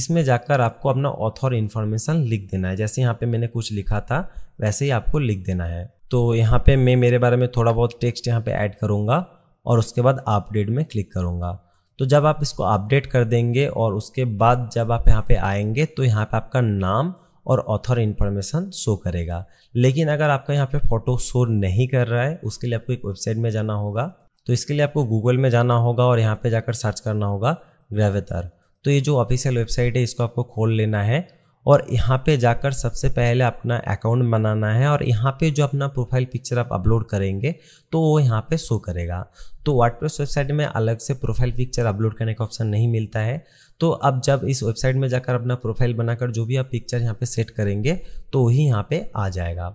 इसमें जाकर आपको अपना ऑथर इन्फॉर्मेशन लिख देना है जैसे यहाँ पे मैंने कुछ लिखा था वैसे ही आपको लिख देना है तो यहाँ पे मैं मेरे बारे में थोड़ा बहुत टेक्स्ट यहाँ पे ऐड करूँगा और उसके बाद अपडेट में क्लिक करूँगा तो जब आप इसको अपडेट कर देंगे और उसके बाद जब आप यहाँ पे आएंगे तो यहाँ पे आपका नाम और ऑथर इन्फॉर्मेशन शो करेगा लेकिन अगर आपका यहाँ पे फ़ोटो शो नहीं कर रहा है उसके लिए आपको एक वेबसाइट में जाना होगा तो इसके लिए आपको गूगल में जाना होगा और यहाँ पे जाकर सर्च करना होगा ग्रेवेतर तो ये जो ऑफिशियल वेबसाइट है इसको आपको खोल लेना है और यहाँ पे जाकर सबसे पहले अपना अकाउंट बनाना है और यहाँ पे जो अपना प्रोफाइल पिक्चर आप अपलोड करेंगे तो वो यहाँ पे शो करेगा तो वाटप्रेस वेबसाइट में अलग से प्रोफाइल पिक्चर अपलोड करने का ऑप्शन नहीं मिलता है तो अब जब इस वेबसाइट में जाकर अपना प्रोफाइल बनाकर जो भी आप पिक्चर यहाँ पे सेट करेंगे तो वही यहाँ पे आ जाएगा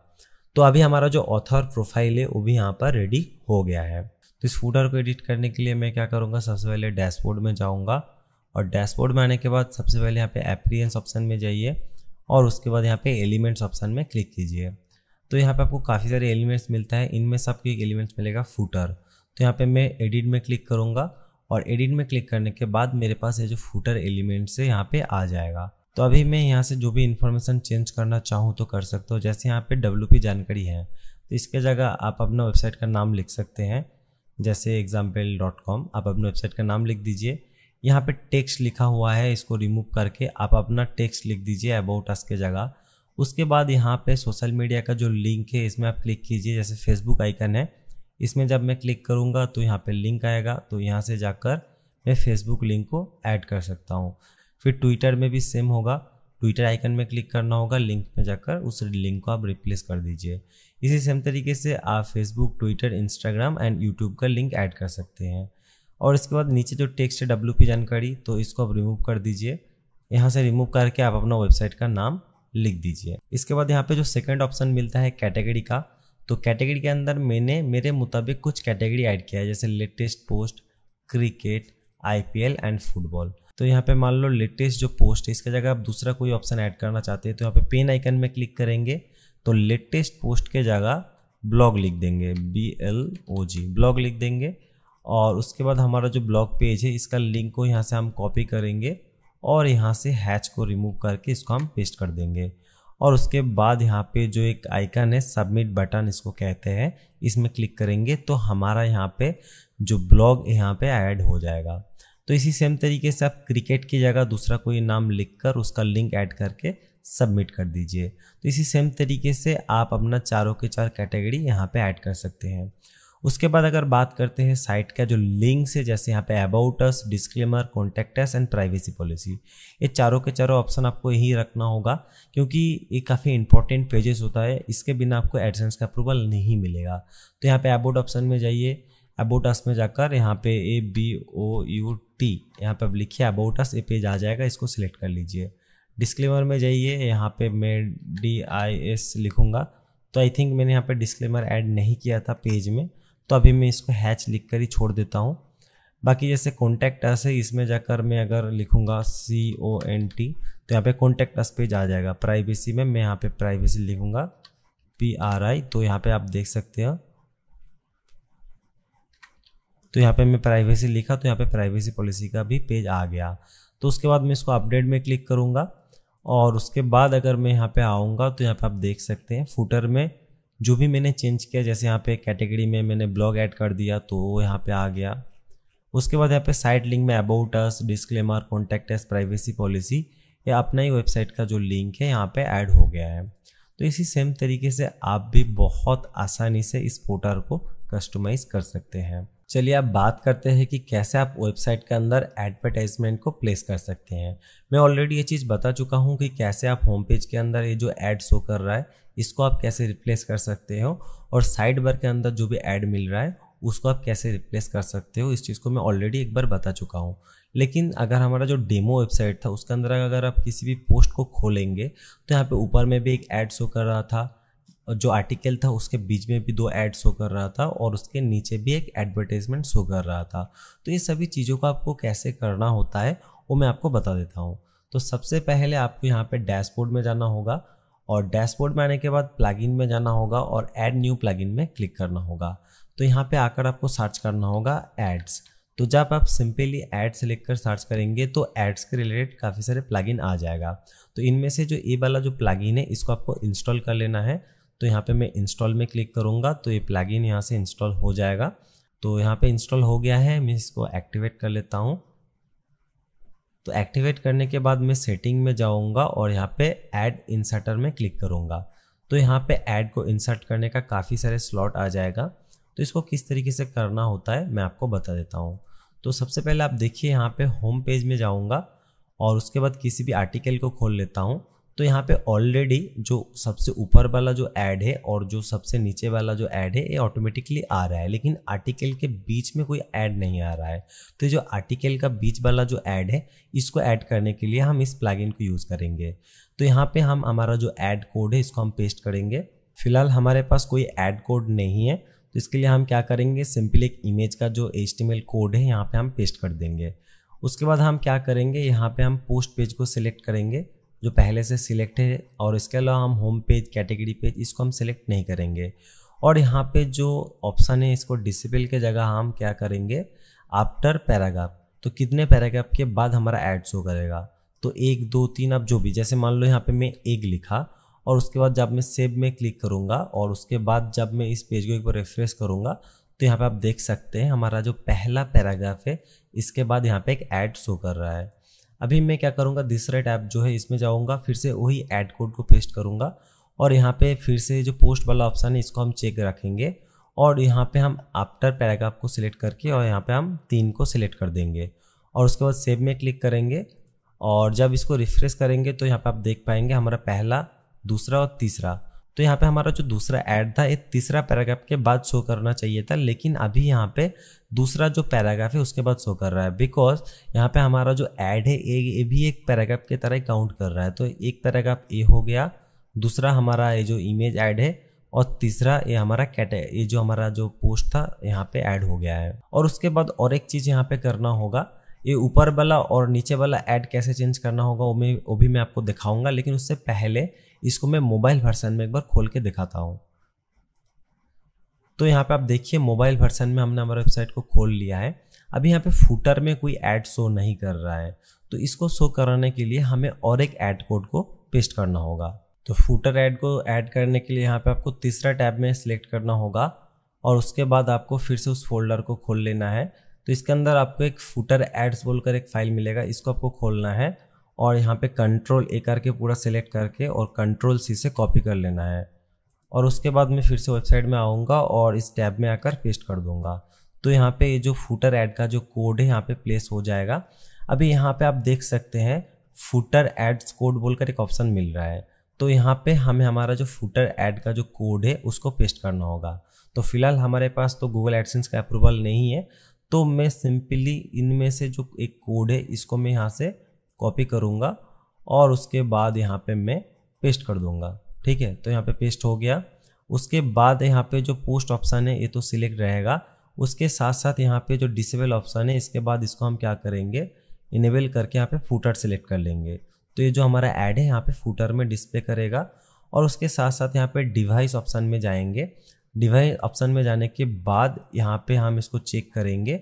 तो अभी हमारा जो ऑथर प्रोफाइल है वो भी यहाँ पर रेडी हो गया है तो इस फूटर को एडिट करने के लिए मैं क्या करूँगा सबसे पहले डैशबोर्ड में जाऊँगा और डैशबोर्ड में आने के बाद सबसे पहले यहाँ पे एप्रियंस ऑप्शन में जाइए और उसके बाद यहाँ पे एलिमेंट्स ऑप्शन में क्लिक कीजिए तो यहाँ पे आपको काफ़ी सारे एलिमेंट्स मिलता है इनमें से आपको एक एलिमेंट्स मिलेगा फूटर तो यहाँ पे मैं एडिट में क्लिक करूँगा और एडिट में क्लिक करने के बाद मेरे पास ये जो फूटर एलिमेंट्स है यहाँ पर आ जाएगा तो अभी मैं यहाँ से जो भी इन्फॉर्मेशन चेंज करना चाहूँ तो कर सकता हूँ जैसे यहाँ पर डब्ल्यू जानकारी है तो इसके जगह आप अपना वेबसाइट का नाम लिख सकते हैं जैसे एग्जाम्पल डॉट कॉम आप अपने वेबसाइट का नाम लिख दीजिए यहाँ पे टेक्स्ट लिखा हुआ है इसको रिमूव करके आप अपना टेक्स्ट लिख दीजिए अबाउट अस के जगह उसके बाद यहाँ पे सोशल मीडिया का जो लिंक है इसमें आप क्लिक कीजिए जैसे फेसबुक आइकन है इसमें जब मैं क्लिक करूँगा तो यहाँ पे लिंक आएगा तो यहाँ से जाकर मैं फेसबुक लिंक को ऐड कर सकता हूँ फिर ट्विटर में भी सेम होगा ट्विटर आइकन में क्लिक करना होगा लिंक में जाकर उस लिंक को आप रिप्लेस कर दीजिए इसी सेम तरीके से आप Facebook Twitter Instagram and YouTube का लिंक ऐड कर सकते हैं और इसके बाद नीचे जो टेक्स्ट है डब्ल्यू पी जानकारी तो इसको आप रिमूव कर दीजिए यहाँ से रिमूव करके आप अपना वेबसाइट का नाम लिख दीजिए इसके बाद यहाँ पे जो सेकंड ऑप्शन मिलता है कैटेगरी का तो कैटेगरी के अंदर मैंने मेरे मुताबिक कुछ कैटेगरी ऐड किया है जैसे latest post cricket IPL and football तो यहाँ पे मान लो लेटेस्ट जो पोस्ट है इसका जगह आप दूसरा कोई ऑप्शन ऐड करना चाहते हैं तो यहाँ पे पेन आइकन में क्लिक करेंगे तो लेटेस्ट पोस्ट के जगह ब्लॉग लिख देंगे B L O G blog लिख देंगे और उसके बाद हमारा जो ब्लॉग पेज है इसका लिंक को यहाँ से हम कॉपी करेंगे और यहाँ से हैच को रिमूव करके इसको हम पेस्ट कर देंगे और उसके बाद यहाँ पे जो एक आइकन है सबमिट बटन इसको कहते हैं इसमें क्लिक करेंगे तो हमारा यहाँ पे जो ब्लॉग यहाँ पे ऐड हो जाएगा तो इसी सेम तरीके से आप क्रिकेट की जगह दूसरा कोई नाम लिखकर उसका लिंक ऐड करके सबमिट कर दीजिए तो इसी सेम तरीके से आप अपना चारों के चार कैटेगरी यहाँ पे ऐड कर सकते हैं उसके बाद अगर बात करते हैं साइट का जो लिंक्स है जैसे यहाँ पे about us disclaimer contact us and privacy policy ये चारों के चारों ऑप्शन आपको यही रखना होगा क्योंकि ये काफ़ी इंपॉर्टेंट पेजेस होता है इसके बिना आपको एडसेंस का अप्रूवल नहीं मिलेगा तो यहाँ पे अबाउट ऑप्शन में जाइए अबाउट अस में जाकर यहाँ पे A B O U T यहाँ पर लिखिए अबाउट अस ये पेज आ जाएगा इसको सिलेक्ट कर लीजिए डिस्क्लेमर में जाइए यहाँ पे मैं डी आई एस लिखूँगा तो आई थिंक मैंने यहाँ पे डिस्क्लेमर ऐड नहीं किया था पेज में तो अभी मैं इसको हैच लिख कर ही छोड़ देता हूँ बाकी जैसे कॉन्टैक्ट अस है इसमें जाकर मैं अगर लिखूँगा सी ओ एन टी तो यहाँ पे कॉन्टैक्ट अस पेज आ जाएगा प्राइवेसी में मैं यहाँ पे प्राइवेसी लिखूँगा पी आर आई तो यहाँ पे आप देख सकते हो तो यहाँ पे मैं प्राइवेसी लिखा तो यहाँ पे प्राइवेसी पॉलिसी का भी पेज आ गया तो उसके बाद मैं इसको अपडेट में क्लिक करूँगा और उसके बाद अगर मैं यहाँ पर आऊँगा तो यहाँ पर आप देख सकते हैं फूटर में जो भी मैंने चेंज किया जैसे यहाँ पे कैटेगरी में मैंने ब्लॉग ऐड कर दिया तो वो यहाँ पे आ गया उसके बाद यहाँ पे साइट लिंक में about us disclaimer contact us privacy policy या अपना ही वेबसाइट का जो लिंक है यहाँ पे ऐड हो गया है तो इसी सेम तरीके से आप भी बहुत आसानी से इस पोर्टल को कस्टमाइज़ कर सकते हैं चलिए आप बात करते हैं कि कैसे आप वेबसाइट के अंदर एडवर्टाइजमेंट को प्लेस कर सकते हैं मैं ऑलरेडी ये चीज़ बता चुका हूँ कि कैसे आप होम पेज के अंदर ये जो एड शो कर रहा है इसको आप कैसे रिप्लेस कर सकते हो और साइड बार के अंदर जो भी ऐड मिल रहा है उसको आप कैसे रिप्लेस कर सकते हो इस चीज़ को मैं ऑलरेडी एक बार बता चुका हूँ लेकिन अगर हमारा जो डेमो वेबसाइट था उसके अंदर अगर आप किसी भी पोस्ट को खोलेंगे तो यहाँ पे ऊपर में भी एक ऐड शो कर रहा था और जो आर्टिकल था उसके बीच में भी दो ऐड शो कर रहा था और उसके नीचे भी एक एडवर्टाइजमेंट शो कर रहा था तो ये सभी चीज़ों को आपको कैसे करना होता है वो मैं आपको बता देता हूँ तो सबसे पहले आपको यहाँ पे डैशबोर्ड में जाना होगा और डैशबोर्ड में आने के बाद प्लगइन में जाना होगा और ऐड न्यू प्लगइन में क्लिक करना होगा तो यहाँ पे आकर आपको सर्च करना होगा एड्स तो जब आप सिंपली एड सेलेक्ट कर सर्च करेंगे तो एड्स के रिलेटेड काफ़ी सारे प्लगइन आ जाएगा तो इनमें से जो ये वाला जो प्लगइन है इसको आपको इंस्टॉल कर लेना है तो यहाँ पे मैं इंस्टॉल में क्लिक करूँगा तो ये प्लगइन यहाँ से इंस्टॉल हो जाएगा तो यहाँ पे इंस्टॉल हो गया है मैं इसको एक्टिवेट कर लेता हूँ तो एक्टिवेट करने के बाद मैं सेटिंग में जाऊँगा और यहाँ पे ऐड इंसर्टर में क्लिक करूँगा तो यहाँ पे ऐड को इंसर्ट करने का काफ़ी सारे स्लॉट आ जाएगा तो इसको किस तरीके से करना होता है मैं आपको बता देता हूँ तो सबसे पहले आप देखिए यहाँ पे होम पेज में जाऊँगा और उसके बाद किसी भी आर्टिकल को खोल लेता हूँ तो यहाँ पे ऑलरेडी जो सबसे ऊपर वाला जो ऐड है और जो सबसे नीचे वाला जो ऐड है ये ऑटोमेटिकली आ रहा है लेकिन आर्टिकल के बीच में कोई ऐड नहीं आ रहा है तो जो आर्टिकल का बीच वाला जो ऐड है इसको ऐड करने के लिए हम इस प्लगइन को यूज़ करेंगे तो यहाँ पे हम हमारा जो ऐड कोड है इसको हम पेस्ट करेंगे फिलहाल हमारे पास कोई ऐड कोड नहीं है तो इसके लिए हम क्या करेंगे सिंपली एक इमेज का जो एच कोड है यहाँ पर हम पेस्ट कर देंगे उसके बाद हम क्या करेंगे यहाँ पर हम पोस्ट पेज को सिलेक्ट करेंगे जो पहले से सिलेक्ट है और इसके अलावा हम होम पेज कैटेगरी पेज इसको हम सिलेक्ट नहीं करेंगे और यहाँ पे जो ऑप्शन है इसको डिसिपल के जगह हम क्या करेंगे आफ्टर पैराग्राफ तो कितने पैराग्राफ के बाद हमारा एड शो करेगा तो एक दो तीन आप जो भी जैसे मान लो यहाँ पे मैं एक लिखा और उसके बाद जब मैं सेव में क्लिक करूँगा और उसके बाद जब मैं इस पेज को एक बार रिफ्रेश करूँगा तो यहाँ पे आप देख सकते हैं हमारा जो पहला पैराग्राफ है इसके बाद यहाँ पे एक ऐड शो कर रहा है अभी मैं क्या करूँगा दूसरा ऐप जो है इसमें जाऊँगा फिर से वही एड कोड को पेस्ट करूँगा और यहाँ पे फिर से जो पोस्ट वाला ऑप्शन है इसको हम चेक रखेंगे और यहाँ पे हम आफ्टर पैराग्राफ को सिलेक्ट करके और यहाँ पे हम तीन को सिलेक्ट कर देंगे और उसके बाद सेव में क्लिक करेंगे और जब इसको रिफ्रेश करेंगे तो यहाँ पे आप देख पाएंगे हमारा पहला दूसरा और तीसरा तो यहाँ पे हमारा जो दूसरा ऐड था ये तीसरा पैराग्राफ के बाद शो करना चाहिए था लेकिन अभी यहाँ पे दूसरा जो पैराग्राफ है उसके बाद शो कर रहा है बिकॉज यहाँ पे हमारा जो ऐड है ये भी एक पैराग्राफ की तरह काउंट कर रहा है तो एक पैराग्राफ ए हो गया दूसरा हमारा ये जो इमेज ऐड है और तीसरा ये हमारा कैटे ये जो हमारा जो पोस्ट था यहाँ पे ऐड हो गया है और उसके बाद और एक चीज़ यहाँ पे करना होगा ये ऊपर वाला और नीचे वाला ऐड कैसे चेंज करना होगा वो मैं वो भी मैं आपको दिखाऊंगा लेकिन उससे पहले इसको मैं मोबाइल वर्सन में एक बार खोल के दिखाता हूँ तो यहाँ पे आप देखिए मोबाइल वर्सन में हमने हमारे वेबसाइट को खोल लिया है अभी यहाँ पे फूटर में कोई ऐड शो नहीं कर रहा है तो इसको शो कराने के लिए हमें और एक ऐड कोड को पेस्ट करना होगा तो फूटर ऐड को ऐड करने के लिए यहाँ पे आपको तीसरा टैब में सिलेक्ट करना होगा और उसके बाद आपको फिर से उस फोल्डर को खोल लेना है तो इसके अंदर आपको एक फूटर एड्स बोलकर एक फाइल मिलेगा इसको आपको खोलना है और यहाँ पे कंट्रोल ए करके पूरा सेलेक्ट करके और कंट्रोल सी से कॉपी कर लेना है और उसके बाद मैं फिर से वेबसाइट में आऊँगा और इस टैब में आकर पेस्ट कर दूँगा तो यहाँ पे ये जो फूटर ऐड का जो कोड है यहाँ पे प्लेस हो जाएगा अभी यहाँ पे आप देख सकते हैं फूटर एड्स कोड बोलकर एक ऑप्शन मिल रहा है तो यहाँ पे हमें हमारा जो फूटर ऐड का जो कोड है उसको पेस्ट करना होगा तो फिलहाल हमारे पास तो गूगल एडसेंस का अप्रूवल नहीं है तो मैं सिंपली इनमें से जो एक कोड है इसको मैं यहाँ से कॉपी करूँगा और उसके बाद यहाँ पे मैं पेस्ट कर दूँगा ठीक है तो यहाँ पे पेस्ट हो गया उसके बाद यहाँ पे जो पोस्ट ऑप्शन है ये तो सिलेक्ट रहेगा उसके साथ साथ यहाँ पे जो डिसेबल ऑप्शन है इसके बाद इसको हम क्या करेंगे इनेबल करके यहाँ पे फूटर सेलेक्ट कर लेंगे तो ये जो हमारा ऐड है यहाँ पे फूटर में डिस्प्ले करेगा और उसके साथ साथ यहाँ पे डिवाइस ऑप्शन में जाएंगे डिवाइस ऑप्शन में जाने के बाद यहाँ पे हम इसको चेक करेंगे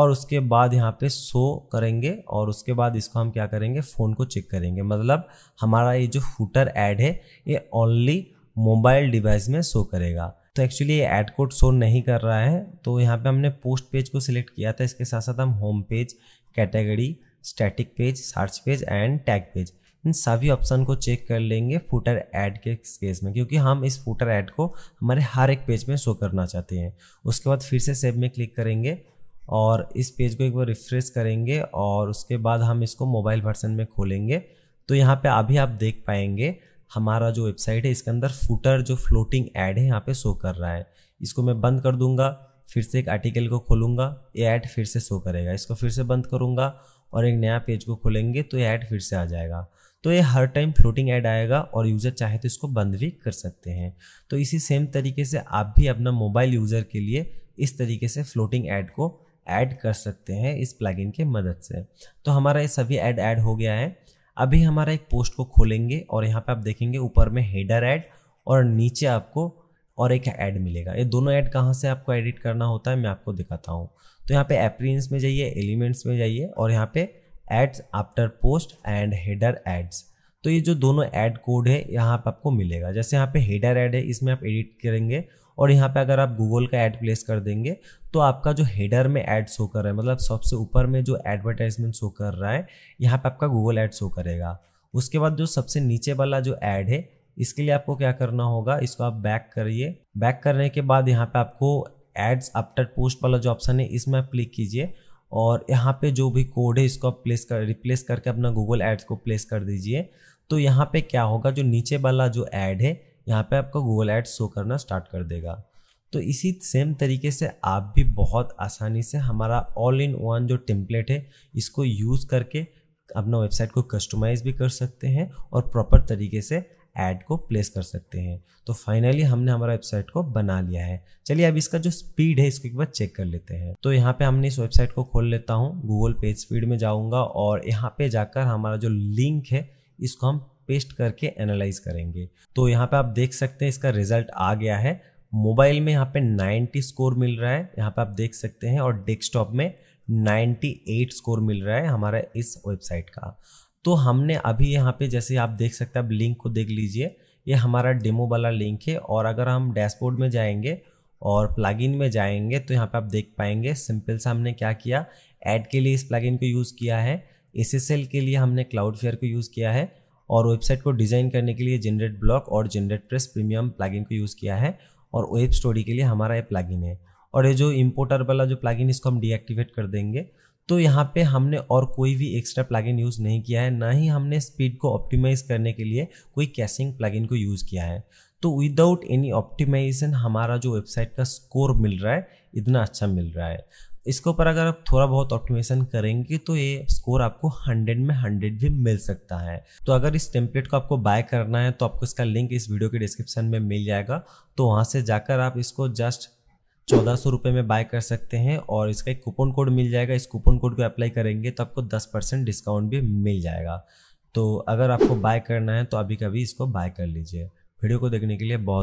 और उसके बाद यहाँ पे शो करेंगे और उसके बाद इसको हम क्या करेंगे फ़ोन को चेक करेंगे मतलब हमारा ये जो फूटर ऐड है ये ओनली मोबाइल डिवाइस में शो करेगा तो एक्चुअली ये ऐड कोड शो नहीं कर रहा है तो यहाँ पे हमने पोस्ट पेज को सिलेक्ट किया था इसके साथ साथ हम home page category static page search page and tag page इन सभी ऑप्शन को चेक कर लेंगे फूटर ऐड के केस में क्योंकि हम इस फूटर ऐड को हमारे हर एक पेज में शो करना चाहते हैं उसके बाद फिर से सेव में क्लिक करेंगे और इस पेज को एक बार रिफ्रेश करेंगे और उसके बाद हम इसको मोबाइल वर्सन में खोलेंगे तो यहाँ पे अभी आप देख पाएंगे हमारा जो वेबसाइट है इसके अंदर फूटर जो फ्लोटिंग ऐड है यहाँ पे शो कर रहा है इसको मैं बंद कर दूंगा फिर से एक आर्टिकल को खोलूंगा ये ऐड फिर से शो करेगा इसको फिर से बंद करूंगा और एक नया पेज को खोलेंगे तो ये ऐड फिर से आ जाएगा तो ये हर टाइम फ्लोटिंग ऐड आएगा और यूज़र चाहे तो इसको बंद भी कर सकते हैं तो इसी सेम तरीके से आप भी अपना मोबाइल यूज़र के लिए इस तरीके से फ्लोटिंग ऐड को ऐड कर सकते हैं इस प्लगइन के मदद से तो हमारा ये सभी ऐड ऐड हो गया है अभी हमारा एक पोस्ट को खोलेंगे और यहाँ पे आप देखेंगे ऊपर में हेडर ऐड और नीचे आपको और एक ऐड मिलेगा ये दोनों ऐड कहाँ से आपको एडिट करना होता है मैं आपको दिखाता हूँ तो यहाँ पे एप्रीन्स में जाइए एलिमेंट्स में जाइए और यहाँ पे ads after post and header ads तो ये जो दोनों ऐड कोड है यहाँ पे आपको मिलेगा जैसे यहाँ पे हेडर ऐड है इसमें आप एडिट करेंगे और यहाँ पे अगर आप गूगल का ऐड प्लेस कर देंगे तो आपका जो हेडर में ऐड शो कर रहा है मतलब सबसे ऊपर में जो एडवर्टाइजमेंट शो कर रहा है यहाँ पे आपका गूगल ऐड शो करेगा उसके बाद जो सबसे नीचे वाला जो ऐड है इसके लिए आपको क्या करना होगा इसको आप बैक करिए बैक करने के बाद यहाँ पर आपको एड्स आफ्टर पोस्ट वाला जो ऑप्शन है इसमें आप क्लिक कीजिए और यहाँ पे जो भी कोड है इसको आप प्लेस कर रिप्लेस करके अपना गूगल एड्स को प्लेस कर दीजिए तो यहाँ पे क्या होगा जो नीचे वाला जो ऐड है यहाँ पे आपका गूगल एड्स शो करना स्टार्ट कर देगा तो इसी सेम तरीके से आप भी बहुत आसानी से हमारा ऑल इन वन जो टेम्पलेट है इसको यूज़ करके अपना वेबसाइट को कस्टमाइज़ भी कर सकते हैं और प्रॉपर तरीके से ऐड को प्लेस कर सकते हैं तो फाइनली हमने हमारा वेबसाइट को बना लिया है चलिए अब इसका जो स्पीड है इसको एक बार चेक कर लेते हैं तो यहाँ पे हमने इस वेबसाइट को खोल लेता हूँ गूगल पेज स्पीड में जाऊँगा और यहाँ पे जाकर हमारा जो लिंक है इसको हम पेस्ट करके एनालाइज करेंगे तो यहाँ पे आप देख सकते हैं इसका रिजल्ट आ गया है मोबाइल में यहाँ पे 90 स्कोर मिल रहा है यहाँ पे आप देख सकते हैं और डेस्कटॉप में 98 स्कोर मिल रहा है हमारा इस वेबसाइट का तो हमने अभी यहाँ पे जैसे आप देख सकते हैं अब लिंक को देख लीजिए ये हमारा डेमो वाला लिंक है और अगर हम डैशबोर्ड में जाएंगे और प्लगइन में जाएंगे तो यहाँ पे आप देख पाएंगे सिंपल सा हमने क्या किया ऐड के लिए इस प्लगइन को यूज़ किया है एस के लिए हमने क्लाउड फेयर को यूज़ किया है और वेबसाइट को डिज़ाइन करने के लिए जनरेट ब्लॉक और जनरेट प्रेस प्रीमियम प्लगइन को यूज़ किया है और वेब स्टोरी के लिए हमारा ये प्लगइन है और ये जो इम्पोर्टर वाला जो प्लगइन इसको हम डीएक्टिवेट कर देंगे तो यहाँ पे हमने और कोई भी एक्स्ट्रा प्लगइन यूज़ नहीं किया है ना ही हमने स्पीड को ऑप्टिमाइज़ करने के लिए कोई कैशिंग प्लगइन को यूज़ किया है तो विदाउट एनी ऑप्टिमाइजेशन हमारा जो वेबसाइट का स्कोर मिल रहा है इतना अच्छा मिल रहा है इसके ऊपर अगर आप थोड़ा बहुत ऑप्टिमाइजेशन करेंगे तो ये स्कोर आपको 100 में 100 भी मिल सकता है तो अगर इस टेम्पलेट को आपको बाय करना है तो आपको इसका लिंक इस वीडियो के डिस्क्रिप्शन में मिल जाएगा तो वहाँ से जाकर आप इसको जस्ट चौदह सौ रुपये में बाय कर सकते हैं और इसका एक कूपन कोड मिल जाएगा इस कूपन कोड को अप्लाई करेंगे तो आपको दस परसेंट डिस्काउंट भी मिल जाएगा तो अगर आपको बाय करना है तो अभी कभी इसको बाय कर लीजिए वीडियो को देखने के लिए बहुत